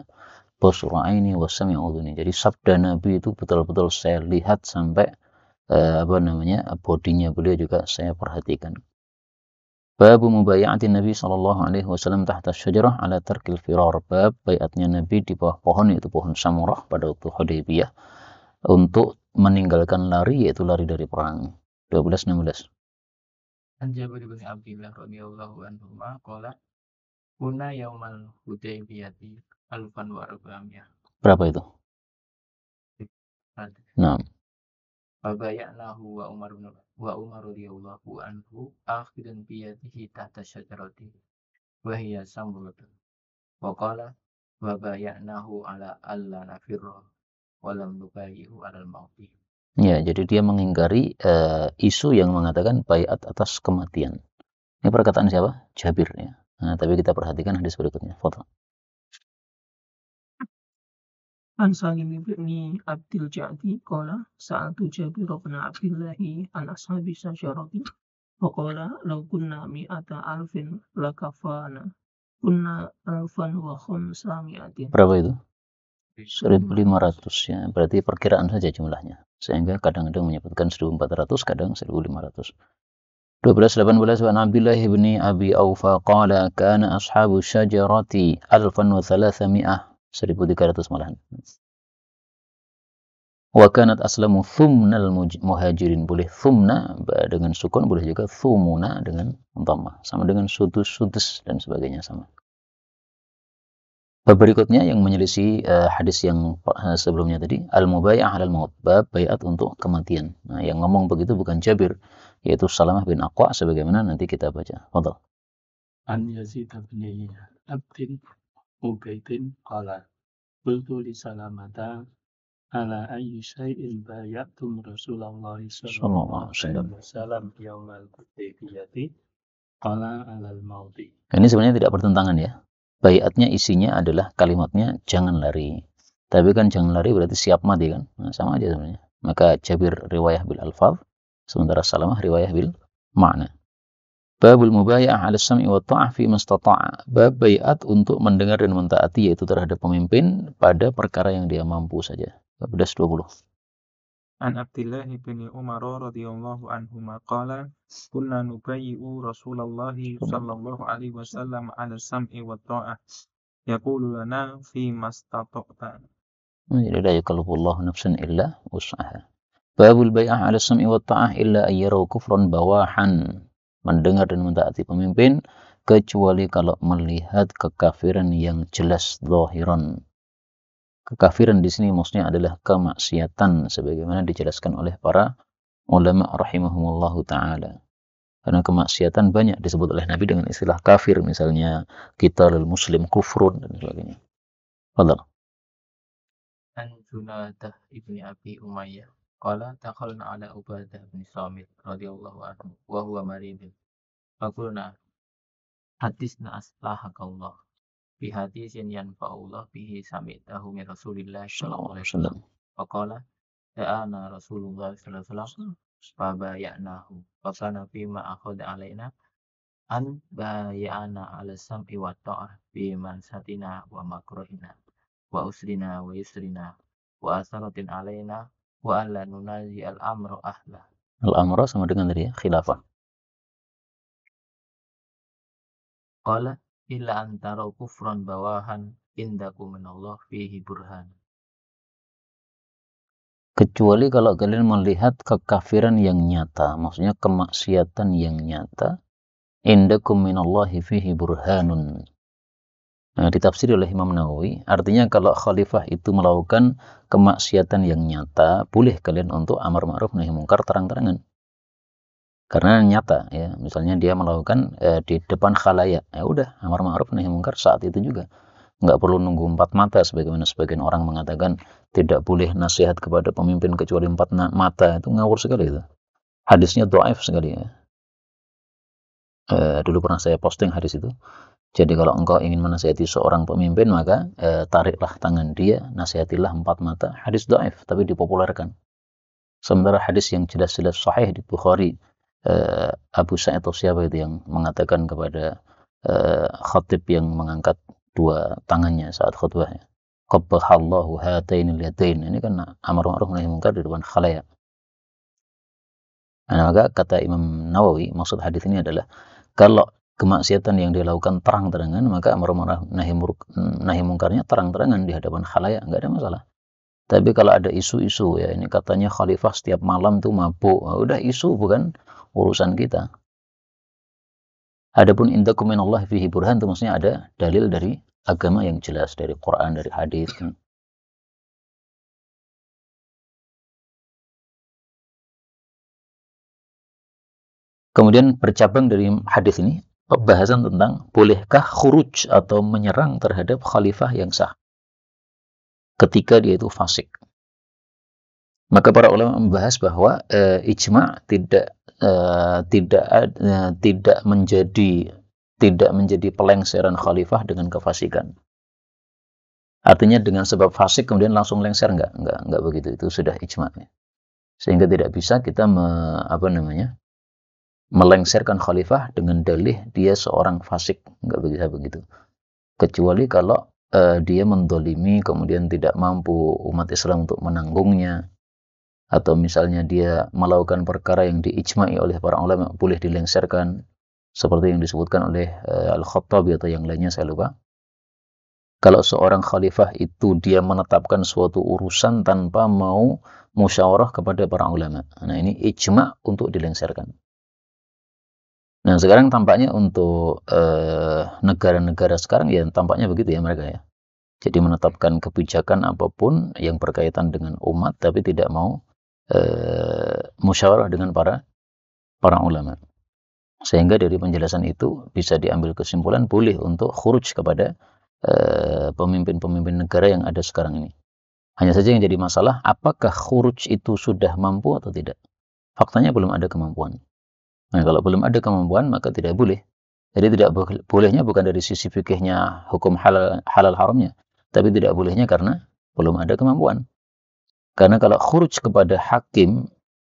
basura aini wa sami'u Jadi sabda Nabi itu betul-betul saya lihat sampai eh, apa namanya bodinya beliau juga saya perhatikan. Bab mubayyati Nabi Shallallahu Alaihi Wasallam tahta syajarah ala terkil firar. Bab bayatnya Nabi di bawah pohon yaitu pohon samurah pada waktu Hudaybiyah untuk meninggalkan lari yaitu lari dari perang. 12 16. An Jabir bin Abdullah radhiyallahu anhu qala Kuna yaumal Hudaybiyati Alfan wa ya. Berapa itu? Kan nah. Fabayanahu wa Umar bin wa Umar radhiyallahu anhu akhidan bi tahta syajarati wa hiya samratun. Wa qala wa bayanahu ala alla nafirra wa lam nubayyihu ala al-mauti. Ya, jadi dia mengingkari uh, eh, isu yang mengatakan bayat atas kematian. Ini perkataan siapa? Jabir ya. Nah, tapi kita perhatikan hadis berikutnya. Foto. Ansari Salim ibni Abdul kola qala sa'altu Jabir bin Abdullah an ashabi syajarati wa lau law kunna mi'ata alfin lakafana kunna alfan wa khamsa mi'atin. Berapa itu? 1500 ya. Berarti perkiraan saja jumlahnya. Sehingga kadang-kadang menyebutkan 1400, kadang 1500. 12 18 wa Abdullah bin Abi Aufa qala kana ashabu syajarati alfan wa 300 1300 malahan. Wa kanat aslamu thumnal muhajirin. Boleh thumna dengan sukun, boleh juga thumuna dengan dhamma Sama dengan sudus, sudus, dan sebagainya sama. Bab berikutnya yang menyelisih uh, hadis yang uh, sebelumnya tadi, al-mubayyah al maut, bab bayat untuk kematian. Nah, yang ngomong begitu bukan Jabir, yaitu Salamah bin Aqwa sebagaimana nanti kita baca. Fadal. An Yazid bin Abdin Ubaidin qala Qultu li salamata ala ayyi shay'in bayatum Rasulullah sallallahu alaihi wasallam yaumal hudaybiyati qala alal maudi. Ini sebenarnya tidak bertentangan ya. Bayatnya isinya adalah kalimatnya jangan lari. Tapi kan jangan lari berarti siap mati kan? Nah, sama aja sebenarnya. Maka Jabir riwayah bil alfaz sementara Salamah riwayah bil makna. Babul mubayah ala sam'i wa ta'ah fi mastata'a. Bab bayat untuk mendengar dan mentaati yaitu terhadap pemimpin pada perkara yang dia mampu saja. Bab 20. An Abdullah bin Umar radhiyallahu anhu maqala kunna nubayyi'u Rasulullah sallallahu alaihi wasallam ala sam'i wa ta'ah yaqulu lana fi mastata'ta. Hmm, la yukallifu nafsan illa usaha. Babul bay'ah ala sam'i wa ta'ah illa ayyaraw kufran bawahan mendengar dan mentaati pemimpin kecuali kalau melihat kekafiran yang jelas zahiran. Kekafiran di sini maksudnya adalah kemaksiatan sebagaimana dijelaskan oleh para ulama ar-Rahimahumullah taala. Karena kemaksiatan banyak disebut oleh Nabi dengan istilah kafir misalnya kita lil muslim kufrun dan sebagainya. Fadal. An ibni Abi Umayyah Qala dakhalna ala Ubadah bin Samit radhiyallahu anhu wa huwa marid. Faqulna hadisna Allah, bi hadisin yanfa'ullah bihi sami'tahu min Rasulillah sallallahu alaihi wasallam. Faqala ta'ana Rasulullah sallallahu alaihi wasallam kana fi ma akhad alaina an bayana ala sam'i wa ta'ah bi mansatina wa makrohina wa usrina wa yusrina wa asaratin alaina wa ala nunazi al amro ahla al amro sama dengan tadi ya khilafah qala illa antara kufran bawahan indaku minallah fihi burhan kecuali kalau kalian melihat kekafiran yang nyata, maksudnya kemaksiatan yang nyata, indakum minallahi fihi burhanun. Nah, ditafsir oleh Imam Nawawi artinya kalau khalifah itu melakukan kemaksiatan yang nyata boleh kalian untuk amar ma'ruf nahi mungkar terang-terangan karena nyata ya misalnya dia melakukan eh, di depan khalayak ya udah amar ma'ruf nahi mungkar saat itu juga nggak perlu nunggu empat mata sebagaimana sebagian orang mengatakan tidak boleh nasihat kepada pemimpin kecuali empat mata itu ngawur sekali itu hadisnya doaif sekali ya eh, dulu pernah saya posting hadis itu jadi kalau engkau ingin menasihati seorang pemimpin maka e, tariklah tangan dia, nasihatilah empat mata. Hadis doaif tapi dipopulerkan. Sementara hadis yang jelas-jelas sahih di Bukhari e, Abu Sa'id atau siapa itu yang mengatakan kepada e, khatib yang mengangkat dua tangannya saat khutbahnya. Qabbahallahu hatain liyatain. Ini kan amar ma'ruf nahi munkar di depan khalayak. Nah, maka kata Imam Nawawi maksud hadis ini adalah kalau kemaksiatan yang dia lakukan terang-terangan, maka amar ma'ruf nahi, nahi mungkarnya terang-terangan di hadapan khalayak, nggak ada masalah. Tapi kalau ada isu-isu ya, ini katanya khalifah setiap malam tuh mabuk, ah, udah isu bukan urusan kita. Adapun indakum Allah fihi burhan itu maksudnya ada dalil dari agama yang jelas dari Quran, dari hadis. Kemudian bercabang dari hadis ini pembahasan tentang bolehkah khuruj atau menyerang terhadap khalifah yang sah ketika dia itu fasik. Maka para ulama membahas bahwa e, ijma tidak e, tidak e, tidak menjadi tidak menjadi pelengseran khalifah dengan kefasikan. Artinya dengan sebab fasik kemudian langsung lengser enggak enggak enggak begitu itu sudah ijma. Ya. Sehingga tidak bisa kita me, apa namanya? melengsarkan khalifah dengan dalih dia seorang fasik nggak bisa begitu kecuali kalau uh, dia mendolimi kemudian tidak mampu umat Islam untuk menanggungnya atau misalnya dia melakukan perkara yang diijma'i oleh para ulama boleh dilengsarkan seperti yang disebutkan oleh uh, eh, al khattab atau yang lainnya saya lupa kalau seorang khalifah itu dia menetapkan suatu urusan tanpa mau musyawarah kepada para ulama. Nah ini ijma untuk dilengsarkan. Nah, sekarang tampaknya untuk eh, negara-negara eh, sekarang ya tampaknya begitu ya mereka ya. Jadi menetapkan kebijakan apapun yang berkaitan dengan umat tapi tidak mau eh, musyawarah dengan para para ulama. Sehingga dari penjelasan itu bisa diambil kesimpulan boleh untuk khuruj kepada eh, pemimpin-pemimpin eh, negara yang ada sekarang ini. Hanya saja yang jadi masalah apakah khuruj itu sudah mampu atau tidak. Faktanya belum ada kemampuan. Nah, kalau belum ada kemampuan maka tidak boleh. Jadi tidak bolehnya bukan dari sisi fikihnya hukum halal, halal haramnya, tapi tidak bolehnya karena belum ada kemampuan. Karena kalau khuruj kepada hakim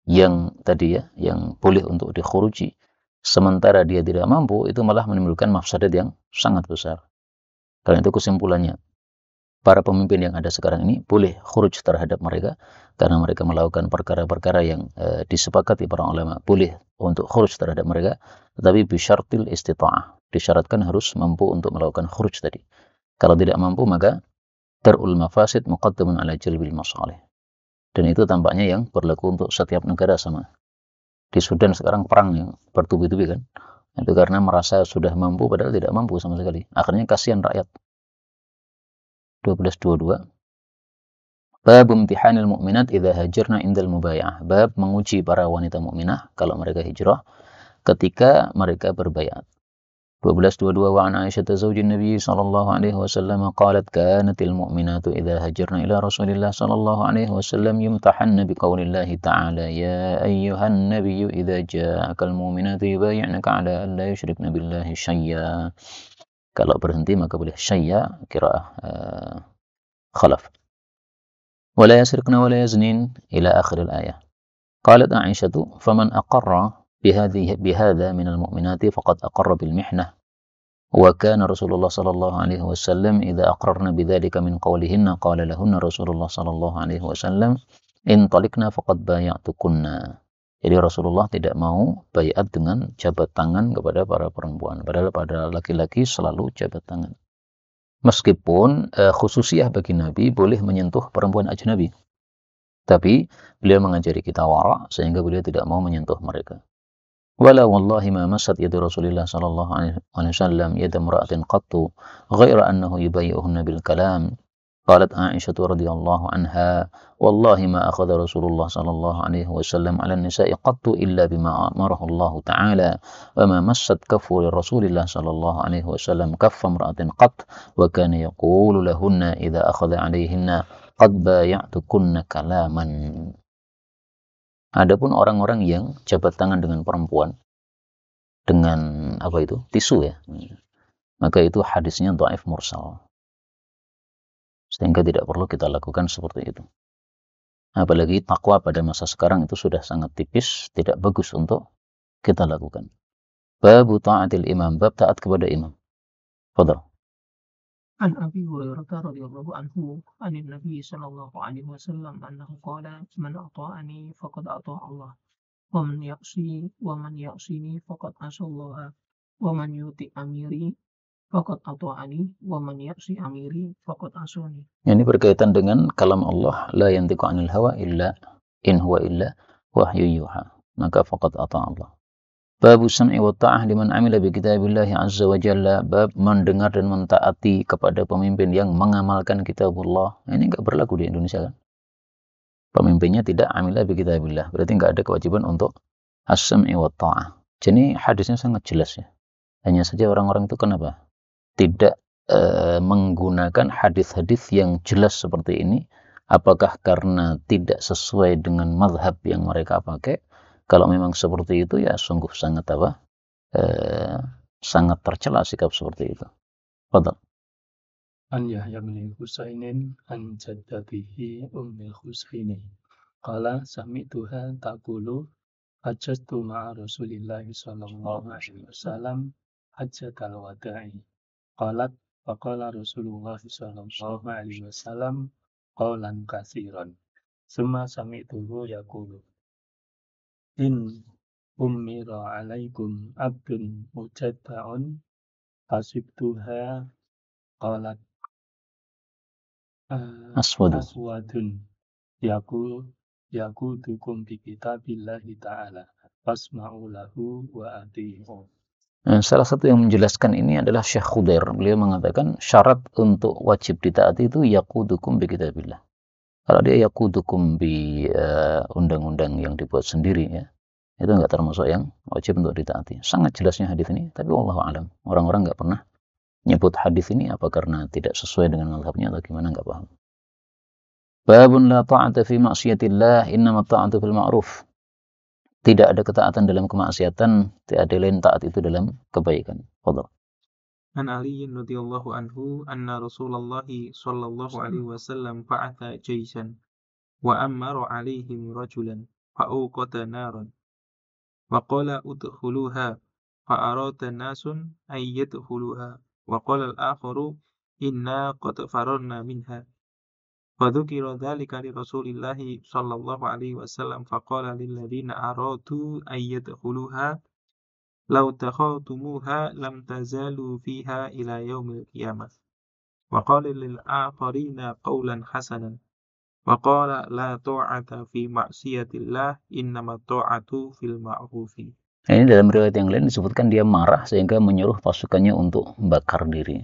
yang tadi ya, yang boleh untuk dikhuruji, sementara dia tidak mampu, itu malah menimbulkan mafsadat yang sangat besar. Karena itu kesimpulannya para pemimpin yang ada sekarang ini boleh khuruj terhadap mereka karena mereka melakukan perkara-perkara yang e, disepakati para ulama boleh untuk khuruj terhadap mereka tetapi bisyartil istita'ah disyaratkan harus mampu untuk melakukan khuruj tadi kalau tidak mampu maka terul mafasid muqaddamun ala jalbil masalih dan itu tampaknya yang berlaku untuk setiap negara sama di Sudan sekarang perang yang bertubi-tubi kan itu karena merasa sudah mampu padahal tidak mampu sama sekali akhirnya kasihan rakyat 1222 Bab imtihanil mu'minat idha hajirna indal mubayah. Bab menguji para wanita mukminah kalau mereka hijrah ketika mereka berbayat. 1222 wa an Aisyah zaujin Nabi sallallahu alaihi wasallam qalat kanatil mu'minatu idza hajarna ila Rasulillah sallallahu alaihi wasallam yumtahanna biqaulillah ta'ala ya ayyuhan nabiyyu idza ja'akal mu'minatu yubayyi'naka ala an la yushrikna billahi syai'a Kalau berhenti maka boleh syayya kiraah uh, eh, khalaf. ولا yasrikna wala yaznin ila akhir al قالت عائشة فمن أقر بهذه بهذا من المؤمنات فقد أقر بالمحنة وكان رسول الله صلى الله عليه وسلم إذا أقررن بذلك من قولهن قال لهن رسول الله صلى الله عليه وسلم إن فقد بايعتكن Jadi Rasulullah tidak mau bayat dengan jabat tangan kepada para perempuan. Padahal pada laki-laki selalu jabat tangan. Meskipun eh, khususiah bagi Nabi boleh menyentuh perempuan aja Nabi. Tapi beliau mengajari kita warak sehingga beliau tidak mau menyentuh mereka. Wala wallahi ma masad yadu Rasulillah sallallahu alaihi wasallam yada muratin qattu ghaira annahu yubayyi'uhunna bil kalam قالت عائشة رضي الله عنها والله ما أخذ رسول الله صلى الله عليه وسلم على النساء قط إلا بما أمره الله تعالى وما مست كف رسول الله صلى الله عليه وسلم كف امرأة قط وكان يقول لهن إذا أخذ عليهن قد بايعتكن كلاما Adapun orang-orang yang jabat tangan dengan perempuan dengan apa itu tisu ya maka itu hadisnya dhaif mursal sehingga tidak perlu kita lakukan seperti itu. Apalagi takwa pada masa sekarang itu sudah sangat tipis, tidak bagus untuk kita lakukan. Bab ta'atil imam, bab taat kepada imam. Fadal. An Abi Hurairah radhiyallahu anhu, an Nabi sallallahu alaihi wasallam annahu qala man ata'ani faqad ata'a Allah wa man ya'si wa man ya'sini faqad asallaha wa man yuti amiri Fakat atu'ani wa man yaksi amiri fakat asuni. Ini berkaitan dengan kalam Allah la yantiqu anil hawa illa in huwa illa wahyu yuha. Maka fakat ata Allah. Bab sam'i wa ta'ah liman amila bi kitabillahi azza wa jalla. Bab mendengar dan mentaati kepada pemimpin yang mengamalkan kitabullah. Nah, ini enggak berlaku di Indonesia kan? Pemimpinnya tidak amila bi kitabillah. Berarti enggak ada kewajiban untuk as-sam'i wa ta'ah. Jadi hadisnya sangat jelas ya. Hanya saja orang-orang itu kenapa? tidak e, menggunakan hadis-hadis yang jelas seperti ini apakah karena tidak sesuai dengan mazhab yang mereka pakai kalau memang seperti itu ya sungguh sangat apa e, sangat tercela sikap seperti itu Fadal An Yahya bin Husainin an jaddatihi Ummi Husaini qala sami'tuha taqulu hajjatu ma'a Rasulillah sallallahu alaihi wasallam hajjatal wada'i Qalat faqala Rasulullah sallallahu alaihi wasallam qawlan katsiran. Summa sami'tuhu yaqulu In ummira alaikum abdun mujadda'un hasibtuha qalat uh, ah, aswadun aswadun yaku yaku tukum bi kitabillahi ta'ala fasma'u lahu wa ati'u Eh, salah satu yang menjelaskan ini adalah Syekh Khudair. Beliau mengatakan syarat untuk wajib ditaati itu yakudukum bi kitabillah. Kalau dia yakudukum bi eh, undang-undang yang dibuat sendiri ya, itu enggak termasuk yang wajib untuk ditaati. Sangat jelasnya hadis ini, tapi Allah alam orang-orang nggak pernah nyebut hadis ini apa karena tidak sesuai dengan mazhabnya atau gimana nggak paham. Babun la ta'ata fi ma'siyatillah innama ta'atu fil ma'ruf tidak ada ketaatan dalam kemaksiatan, tidak ada lain taat itu dalam kebaikan. Fadal. An Ali radhiyallahu anhu anna Rasulullah sallallahu alaihi wasallam ba'atha jaisan wa amara alaihim rajulan fa uqata naran wa qala udkhuluha fa arata nasun ay yadkhuluha wa qala al-akharu inna qad fararna minha Fadukiro dhalika li rasulillahi sallallahu alaihi wasallam faqala lil ladzina aradu ayyadkhuluha lau takhautumuha lam tazalu fiha ila yaumil qiyamah. Wa qala lil akharina qawlan hasanan. Wa qala la ta'ata fi ma'siyatillah innama ta'atu fil ma'rufi. Nah, ini dalam riwayat yang lain disebutkan dia marah sehingga menyuruh pasukannya untuk bakar diri.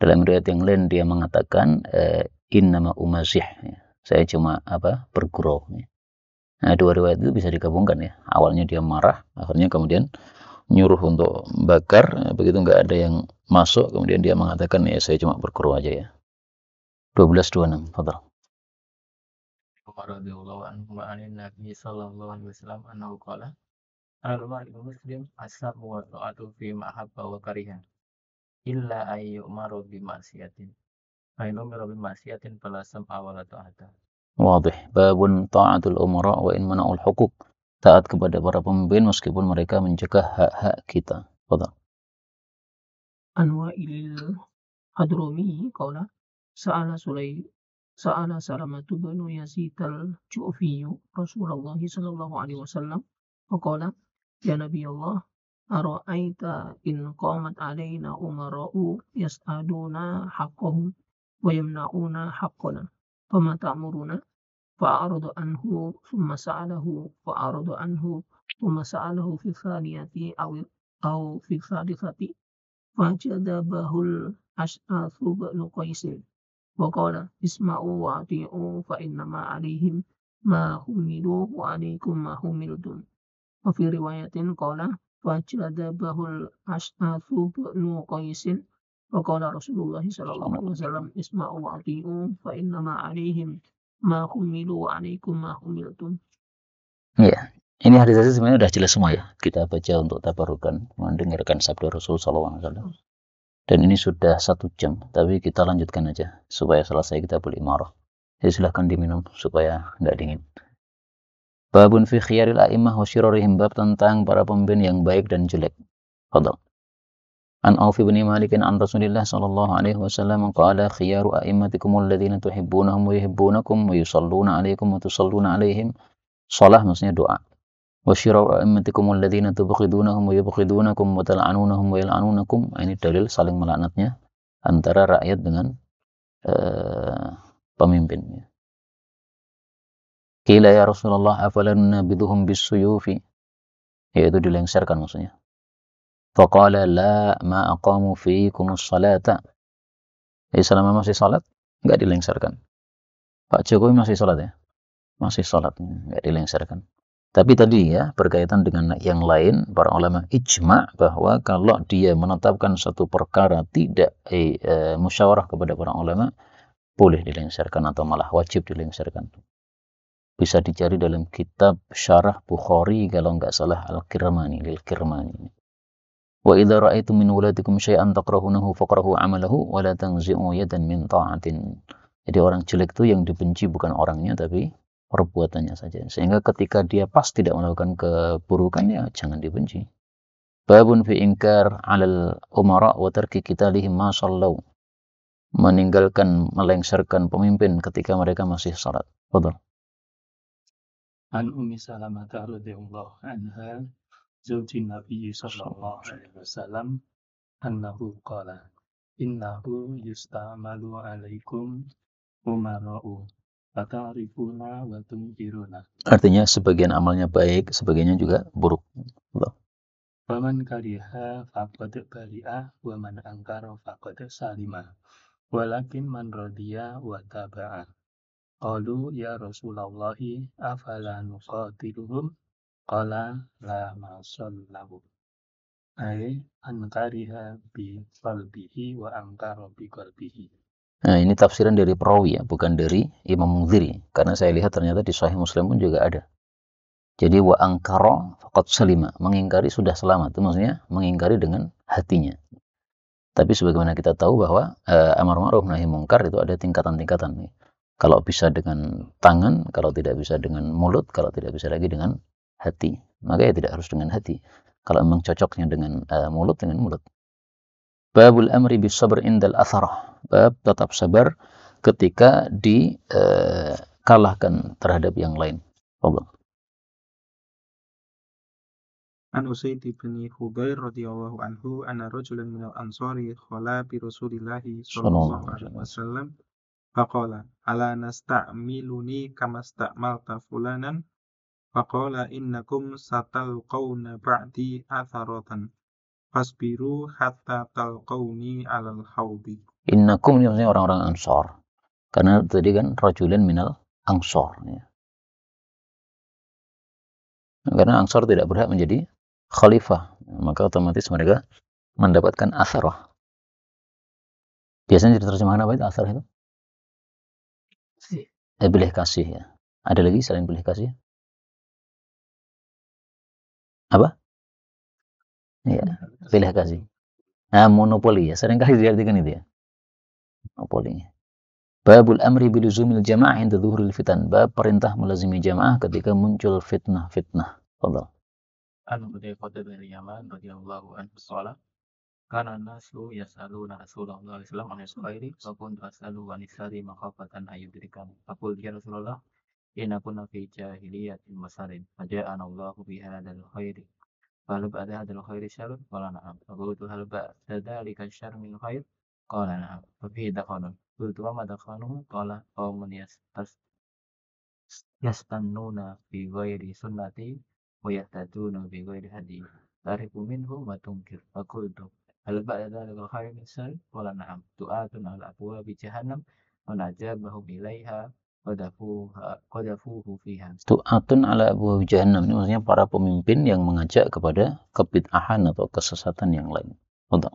Dalam riwayat yang lain dia mengatakan eh, innama umazih ya. saya cuma apa bergurau ya. nah dua riwayat itu bisa digabungkan ya awalnya dia marah akhirnya kemudian nyuruh untuk bakar ya. begitu nggak ada yang masuk kemudian dia mengatakan ya saya cuma bergurau aja ya 1226 fadal radhiyallahu anhu wa anin nabi sallallahu alaihi wasallam annahu qala al-mar'u muslim asab wa ta'atu fi ma habba wa kariha illa ayyumaru bi ma'siyatin Ainu mirabin maksiatin balasam awal atau ada. Wadih, babun ta'atul umara wa in mana'ul hukuk. Taat kepada para pemimpin meskipun mereka mencegah hak-hak kita. Fadal. Anwa'il hadrumi qala sa'ala Sulai sa'ala Salamatu banu Yazid al jufiyu Rasulullah sallallahu alaihi wasallam faqala ya Nabi Allah ara'aita in qamat alaina umara'u yas'aduna haqqahum ويمنعون حقنا فما تأمرون فأعرض عنه ثم سأله فأعرض عنه ثم سأله في الثانية أو أو في الثالثة فجذبه الأشعث بن قيس وقال اسمعوا وأطيعوا فإنما عليهم ما حملوا وعليكم ما حملتم وفي رواية قال فجذبه الأشعث بن قيس وقال رسول الله صلى الله عليه وسلم اسمعوا وأطيعوا فإنما عليهم ما حملوا وعليكم ما حملتم Iya, ini hadis-hadis sebenarnya sudah jelas semua ya. Kita baca untuk tabarukan, mendengarkan sabda Rasul Sallallahu Alaihi Wasallam. Dan ini sudah satu jam, tapi kita lanjutkan aja supaya selesai kita boleh marah. Jadi silahkan diminum supaya tidak dingin. Babun fi khiyaril a'imah wa syirorihim bab tentang para pemimpin yang baik dan jelek. Fadal. An Auf bin Malik an Rasulillah sallallahu alaihi wasallam qala khiyaru a'immatikum alladziina tuhibbunahum wa yuhibbunakum wa yusalluna 'alaikum wa tusalluna 'alaihim. Shalah maksudnya doa. Wa syirau a'immatikum alladziina tubghidunahum wa yubghidunakum wa tal'anunahum wa yal'anunakum. Nah, ini dalil saling melaknatnya antara rakyat dengan uh, pemimpinnya. Kila ya Rasulullah afalan nabiduhum bisuyufi. Yaitu dilengsarkan maksudnya Faqala la ma'aqamu fiikumus salata. Jadi eh, selama masih salat, nggak dilengsarkan. Pak Jokowi masih salat ya? Masih salat, nggak dilengsarkan. Tapi tadi ya, berkaitan dengan yang lain, para ulama ijma bahwa kalau dia menetapkan satu perkara tidak eh, eh musyawarah kepada para ulama, boleh dilengsarkan atau malah wajib dilengsarkan. Bisa dicari dalam kitab Syarah Bukhari kalau nggak salah Al-Kirmani, Lil-Kirmani Wa idza ra'aytum min wuladikum syai'an takrahunahu faqrahu amalahu wa la tanzi'u yadan Jadi orang jelek itu yang dibenci bukan orangnya tapi perbuatannya saja. Sehingga ketika dia pas tidak melakukan keburukan ya jangan dibenci. Babun fi inkar 'alal umara wa tarki kita ma sallau. Meninggalkan melengsarkan pemimpin ketika mereka masih salat. Fadhal. An Ummi Salamah radhiyallahu anha zawjin Nabi sallallahu alaihi wasallam annahu qala innahu yustamalu alaikum umara'u atarifuna wa tunkiruna artinya sebagian amalnya baik sebagiannya juga buruk Allah Waman kariha faqad bari'a wa man angkara faqad salima walakin man radiya wa taba'a Qalu ya Rasulullah afala nuqatiluhum qala la lahu. ay ankariha bi qalbihi wa angkara bi qalbihi Nah, ini tafsiran dari perawi ya, bukan dari Imam Muziri. Karena saya lihat ternyata di Sahih Muslim pun juga ada. Jadi wa angkara faqad salima, mengingkari sudah selamat. Itu maksudnya mengingkari dengan hatinya. Tapi sebagaimana kita tahu bahwa e, amar ma'ruf nahi mungkar itu ada tingkatan-tingkatan nih. Kalau bisa dengan tangan, kalau tidak bisa dengan mulut, kalau tidak bisa lagi dengan hati, maka ya tidak harus dengan hati. Kalau memang cocoknya dengan uh, mulut, dengan mulut. Babul amri bis sabr indal atharah. Bab tetap sabar ketika dikalahkan eh, uh, terhadap yang lain. Allah. An Usaid bin Hubair radhiyallahu anhu anna rajulan min al-ansari khala bi Rasulillah sallallahu alaihi wasallam faqala ala nasta'miluni kama sta'malta fulanan Faqala innakum satalqawna ba'di atharatan. Fasbiru hatta talqawni alal hawdi. Innakum ini maksudnya orang-orang ansor. Karena tadi kan rajulin minal ansor. Ya. Karena ansor tidak berhak menjadi khalifah. Maka otomatis mereka mendapatkan asarah. Biasanya terjemahan apa itu asarah itu? Si. Eh, kasih ya. Ada lagi selain pilih kasih? apa ya pilih kasih nah monopoli ya seringkali diartikan itu ya monopoli babul amri biluzumil jamaah inda zuhuril fitan bab perintah melazimi jamaah ketika muncul fitnah fitnah Allah An Hudayfah bin Yaman radiyallahu anhu qala kana an-nasu yas'aluna Rasulullah sallallahu alaihi wasallam an al-khairi wa kuntu makhafatan ayyudrikani. Aqul dia ya Rasulullah إن كنا في جاهلية وشر فجاءنا الله بهذا الخير فهل بعد هذا الخير شر؟ قال نعم فقلت هل بعد ذلك الشر من خير؟ قال نعم ففيه دخان قلت وما دخانه؟ قال قوم يستنون في غير سنتي ويهتدون بغير هدي تعرف ما تنكر فقلت هل بعد ذلك خير من شر؟ قال نعم دعاة على أبواب جهنم من أجابهم إليها Tu'atun ala abu jahannam. Ini maksudnya para pemimpin yang mengajak kepada kebid'ahan atau kesesatan yang lain. Untuk.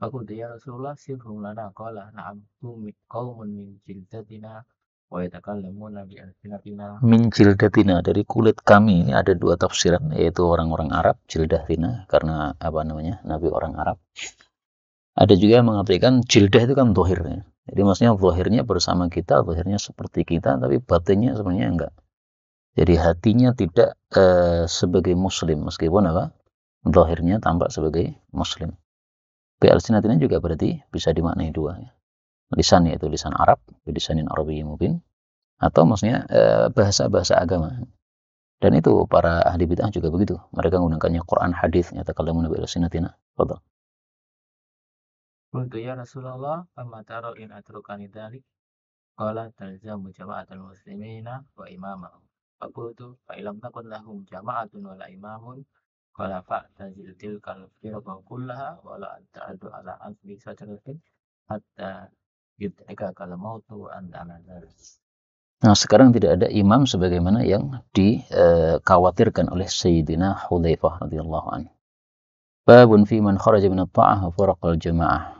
Aku ya Rasulullah sirhum lana qala na'am tumit qaumun min jildatina wa yatakallamuna bi alsinatina min jildatina dari kulit kami ini ada dua tafsiran yaitu orang-orang Arab jildatina karena apa namanya nabi orang Arab ada juga yang mengartikan jildah itu kan dohirnya jadi maksudnya zahirnya bersama kita, zahirnya seperti kita, tapi batinnya sebenarnya enggak. Jadi hatinya tidak e, sebagai muslim, meskipun apa? Zahirnya tampak sebagai muslim. Bi'alsinatina juga berarti bisa dimaknai dua. Ya. Lisan yaitu lisan Arab, lisanin Arabi mungkin, atau maksudnya eh, bahasa-bahasa e, agama. Dan itu para ahli bid'ah juga begitu. Mereka menggunakannya Quran, hadis, nyata kalau Nabi sinatina Fadal. Qultu ya Rasulullah, fama taru in atrukani dalik? Qala talzamu jama'atul muslimina wa imamahum. Faqultu fa ilam takun lahum jama'atun wa la imamun. Qala fa tazil tilkal firqa kullaha wa la ta'adu ala azmi sajratin hatta yudhika kal mautu anta ala Nah, sekarang tidak ada imam sebagaimana yang dikhawatirkan eh, oleh Sayyidina Hudzaifah radhiyallahu anhu. Babun fi man kharaja min at-ta'ah wa al jamaah.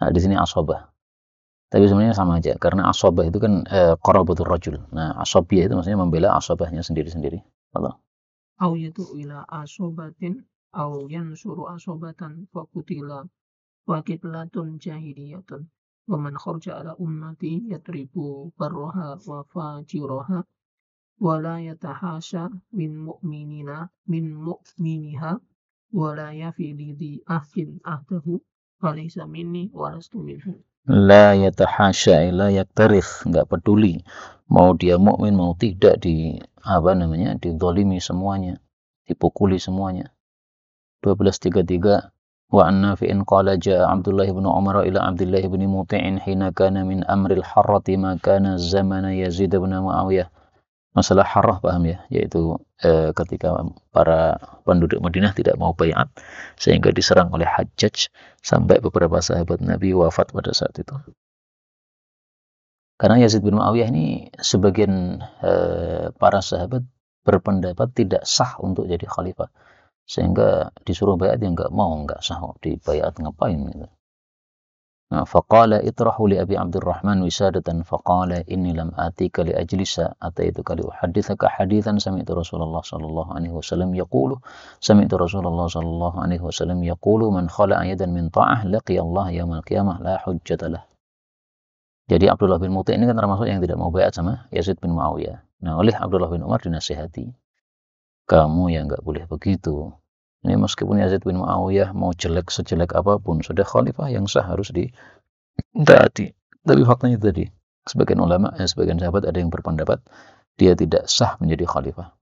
Nah, di sini asobah. Tapi sebenarnya sama aja, karena asobah itu kan koral eh, butuh rojul. Nah, asobia itu maksudnya membela asobahnya sendiri-sendiri. Allah. Au yaitu ila asobatin au suruh asobatan fakutila wakitlatun jahiliyatun. man khurja ala ummati yatribu barroha wa fajiroha wala yatahasha min mu'minina min mu'miniha wala yafi lidi ahdin ahdahu walaysa minni walastu minhu la yatahasha ila eh, yaktarif nggak peduli mau dia mukmin mau tidak di apa namanya didolimi semuanya dipukuli semuanya 1233 wa anna in qala ja'a Abdullah ibn Umar ila Abdullah ibn Muti'in hina kana min amril harrati ma kana zamana Yazid ibn Muawiyah masalah harah paham ya yaitu e, ketika para penduduk Madinah tidak mau bayat sehingga diserang oleh Hajjaj sampai beberapa sahabat Nabi wafat pada saat itu karena Yazid bin Muawiyah ini sebagian e, para sahabat berpendapat tidak sah untuk jadi khalifah sehingga disuruh bayat yang nggak mau nggak sah dibayat ngapain gitu Nah, faqala itrahu li Abi Abdurrahman wisadatan faqala inni lam atika li ajlisa ataituka li uhaddithaka hadithan sami'tu Rasulullah sallallahu alaihi wasallam yaqulu sami'tu Rasulullah sallallahu alaihi wasallam yaqulu man khala ayadan min ta'ah laqiya Allah yaumal qiyamah la hujjatalah. Jadi Abdullah bin Muti ini kan termasuk yang tidak mau bayat sama Yazid bin Muawiyah. Nah, oleh Abdullah bin Umar dinasihati, kamu yang nggak boleh begitu. Ini meskipun Yazid bin Muawiyah mau jelek sejelek apapun, sudah khalifah yang sah harus ditaati. Tapi faktanya tadi, sebagian ulama, ya sebagian sahabat ada yang berpendapat dia tidak sah menjadi khalifah.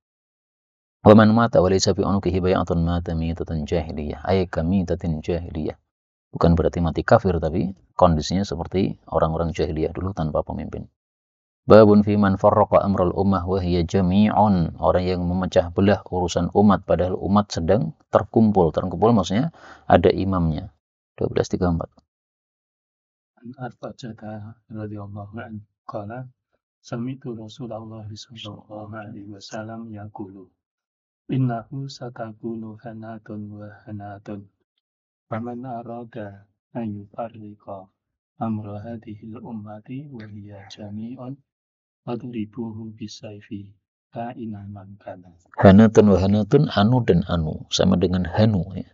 Wa man mata wa laysa fi unqihi bay'atun mata mitatan jahiliyah. Ay kamitatin jahiliyah. Bukan berarti mati kafir tapi kondisinya seperti orang-orang jahiliyah dulu tanpa pemimpin. Babun man farraqa amral ummah wa hiya jami'un. Orang yang memecah belah urusan umat padahal umat sedang terkumpul. Terkumpul maksudnya ada imamnya. 1234. Arba'jata radhiyallahu anhu qala sami'tu Rasulullah sallallahu alaihi wasallam yaqulu innahu satakunu hanatun wa hanatun faman arada an yufarriqa amra hadhihi al-ummati wa hiya jami'un Fadribuhu bisayfi Hanatun wa hanatun anu dan anu sama dengan hanu ya.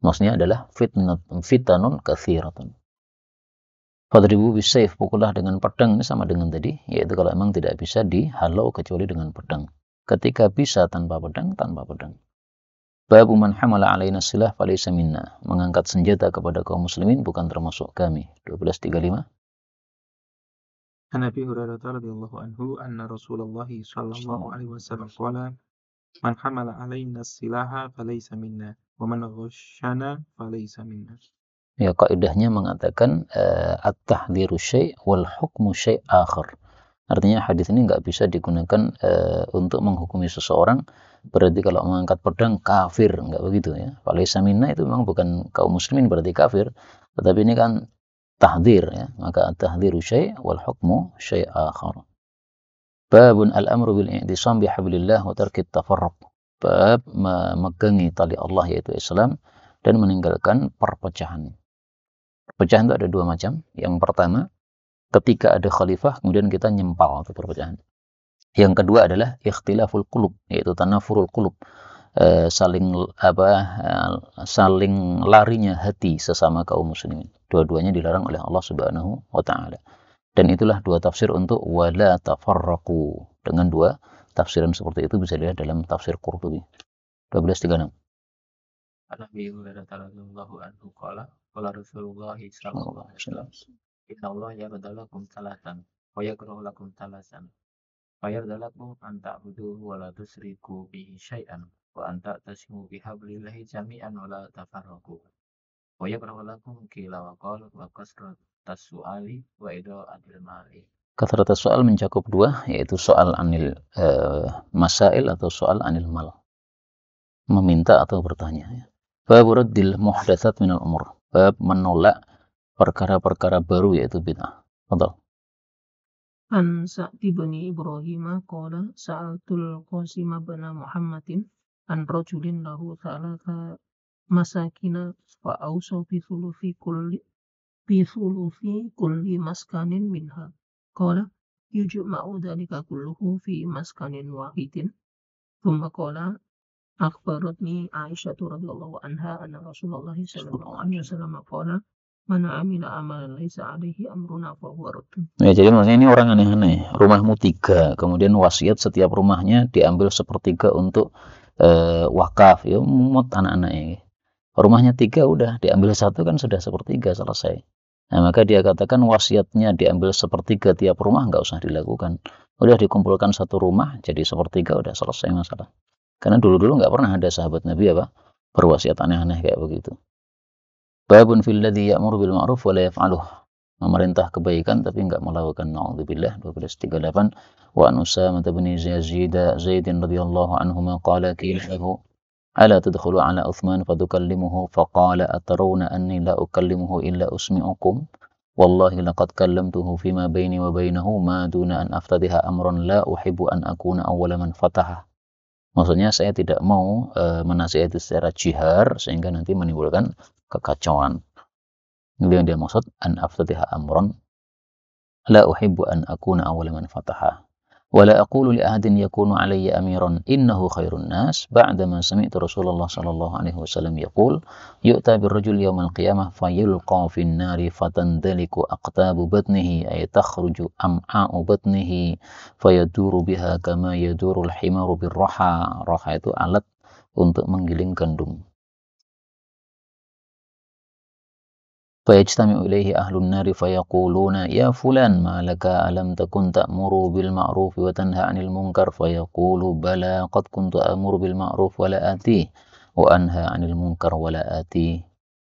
Maksudnya adalah fitnat fitanun kathiratun. Fadribu bisaif pukullah dengan pedang ini sama dengan tadi yaitu kalau emang tidak bisa dihalau kecuali dengan pedang. Ketika bisa tanpa pedang tanpa pedang. Babu man hamala alaina silah falaysa minna. Mengangkat senjata kepada kaum muslimin bukan termasuk kami. 1235 Nabi Hurairah radhiyallahu anhu anna Rasulullah sallallahu alaihi wasallam qala man hamala alaina silaha من حمل علينا السلاح فليس منا ومن غشنا فليس منا Ya kaidahnya mengatakan uh, eh, at tahdhiru syai' wal hukmu syai' akhar. Artinya hadis ini nggak bisa digunakan uh, untuk menghukumi seseorang. Berarti kalau mengangkat pedang kafir, nggak begitu ya. Falaisa minna itu memang bukan kaum muslimin berarti kafir, tetapi ini kan tahdir ya. maka tahdiru syai' wal hukmu syai' akhar babun al amru bil i'tisam bi hablillah wa tarki tafarraq bab memegangi tali Allah yaitu Islam dan meninggalkan perpecahan perpecahan itu ada dua macam yang pertama ketika ada khalifah kemudian kita nyempal atau perpecahan yang kedua adalah ikhtilaful qulub yaitu tanafurul qulub Eh, saling apa eh, saling larinya hati sesama kaum muslimin. Dua-duanya dilarang oleh Allah Subhanahu wa taala. Dan itulah dua tafsir untuk wala tafarraqu. Dengan dua tafsiran seperti itu bisa dilihat dalam tafsir Qurtubi. 1236 wa anta tasimu bihablillahi jami'an wa la tafarraqu wa ya lakum kila wa qal wa kasratas tasuali wa adil mali Kasratas soal mencakup dua, yaitu soal anil e, masail atau soal anil mal. Meminta atau bertanya. Ya. Bab raddil muhdatsat minal umur. Bab menolak perkara-perkara baru yaitu bid'ah. Contoh. An tibani bani Ibrahim qala sa'altul Qasim bin Muhammadin an rojulin lahu thalatha masakina fa awsa fi thuluthi kulli fi thuluthi kulli maskanin minha qala yujma'u dalika kulluhu fi maskanin wahidin thumma qala akhbaratni Aisyah radhiyallahu anha anna Rasulullah sallallahu alaihi wasallam qala man amila amalan laisa alaihi amruna fa huwa Ya, jadi maksudnya ini orang aneh-aneh. Rumahmu tiga, kemudian wasiat setiap rumahnya diambil sepertiga untuk eh, wakaf ya mut anak-anaknya rumahnya tiga udah diambil satu kan sudah sepertiga selesai nah maka dia katakan wasiatnya diambil sepertiga tiap rumah nggak usah dilakukan udah dikumpulkan satu rumah jadi sepertiga udah selesai masalah karena dulu-dulu nggak pernah ada sahabat Nabi apa berwasiat aneh-aneh kayak begitu babun fil ladzi ya'muru bil ma'ruf wa la memerintah kebaikan tapi enggak melakukan naudzubillah 1238 wa an mata beni Yazid Zaidin radhiyallahu anhu qala qilahu ala tadkhulu ala Uthman fatukallimuhu faqala atarawna anni la ukallimuhu illa usmi'ukum wallahi laqad kallamtuhu fima baini wa bainahu ma duna an aftadiha amran la uhibbu an akuna awwala man fataha maksudnya saya tidak mau e, menasihati secara jihar sehingga nanti menimbulkan kekacauan itu yang dia maksud an aftatiha amron la uhibbu an akuna awwala man fataha wa la aqulu li ahadin yakunu alayya amiran innahu khairun nas ba'da ma sami'tu Rasulullah sallallahu alaihi wasallam yaqul yu'ta birrajul yawmal qiyamah fayulqa fin nari fatandaliku aqtabu batnihi ay takhruju am'a'u batnihi fayaduru biha kama yaduru al-himaru birraha raha itu alat untuk menggiling gandum فيجتمع إليه أهل النار فيقولون يا فلان ما لك ألم تكن تأمر بالمعروف وتنهى عن المنكر فيقول بلى قد كنت أمر بالمعروف ولا آتيه وأنهى عن المنكر ولا آتيه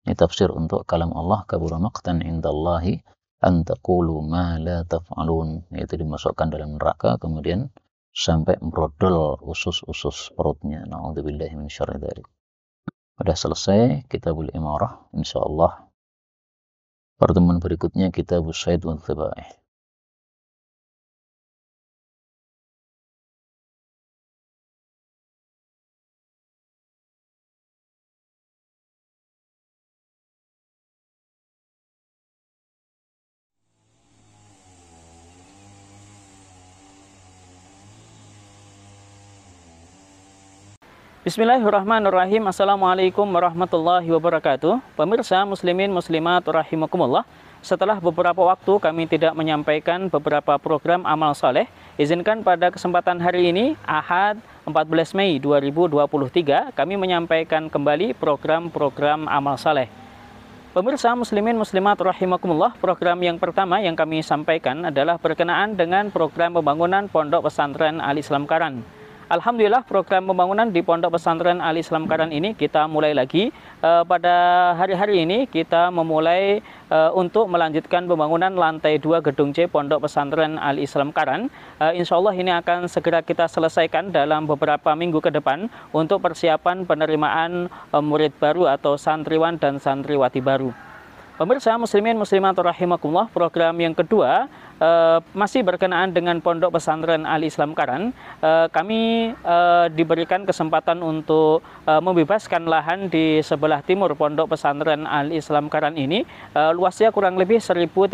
Ini tafsir untuk kalam Allah kabura maqtan indallahi an taqulu ma la taf'alun yaitu dimasukkan dalam neraka kemudian sampai merodol usus-usus perutnya. Nauzubillahi min syarri dzalik. Sudah selesai kita kitabul imarah insyaallah Pertemuan berikutnya kita busaid wa Bismillahirrahmanirrahim. Assalamualaikum warahmatullahi wabarakatuh. Pemirsa muslimin muslimat rahimakumullah. Setelah beberapa waktu kami tidak menyampaikan beberapa program amal soleh, izinkan pada kesempatan hari ini Ahad 14 Mei 2023 kami menyampaikan kembali program-program amal soleh. Pemirsa muslimin muslimat rahimakumullah, program yang pertama yang kami sampaikan adalah berkenaan dengan program pembangunan Pondok Pesantren Al Islam Karan. Alhamdulillah program pembangunan di Pondok Pesantren Al Islam Karan ini kita mulai lagi eh, pada hari-hari ini kita memulai eh, untuk melanjutkan pembangunan lantai 2 gedung C Pondok Pesantren Al Islam Karan. Eh, insya Allah ini akan segera kita selesaikan dalam beberapa minggu ke depan untuk persiapan penerimaan murid baru atau santriwan dan santriwati baru. Pemirsa muslimin muslimat rahimakumullah program yang kedua Eh, masih berkenaan dengan Pondok Pesantren Al Islam Karan, uh, kami uh, diberikan kesempatan untuk uh, membebaskan lahan di sebelah timur Pondok Pesantren Al Islam Karan ini, uh, luasnya kurang lebih 1.300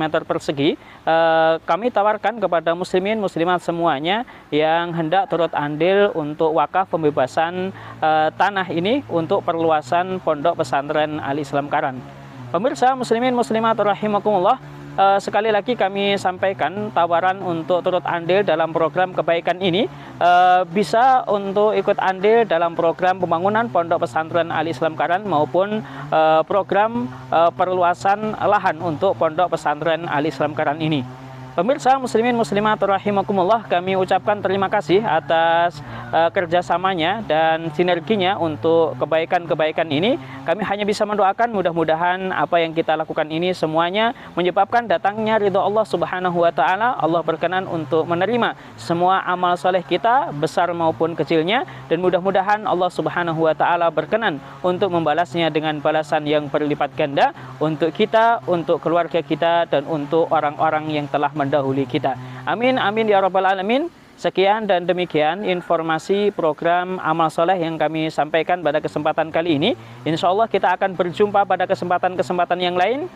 meter persegi. Uh, kami tawarkan kepada muslimin muslimat semuanya yang hendak turut andil untuk wakaf pembebasan uh, tanah ini untuk perluasan Pondok Pesantren Al Islam Karan. Pemirsa muslimin muslimat rahimakumullah, Eh, sekali lagi kami sampaikan tawaran untuk turut andil dalam program kebaikan ini uh, bisa untuk ikut andil dalam program pembangunan pondok pesantren Al Islam Karan maupun uh, program uh, perluasan lahan untuk pondok pesantren Al Islam Karan ini. Pemirsa muslimin muslimat rahimakumullah kami ucapkan terima kasih atas uh, kerjasamanya dan sinerginya untuk kebaikan-kebaikan ini. Kami hanya bisa mendoakan mudah-mudahan apa yang kita lakukan ini semuanya menyebabkan datangnya ridho Allah Subhanahu wa taala. Allah berkenan untuk menerima semua amal soleh kita besar maupun kecilnya dan mudah-mudahan Allah Subhanahu wa taala berkenan untuk membalasnya dengan balasan yang berlipat ganda untuk kita, untuk keluarga kita dan untuk orang-orang yang telah menerima mendahului kita. Amin, amin ya Rabbal 'Alamin. Sekian dan demikian informasi program Amal Soleh yang kami sampaikan pada kesempatan kali ini. Insya Allah kita akan berjumpa pada kesempatan-kesempatan yang lain.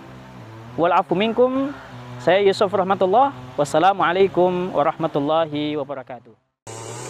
Walafu minkum. Saya Yusuf Rahmatullah. Wassalamualaikum warahmatullahi wabarakatuh.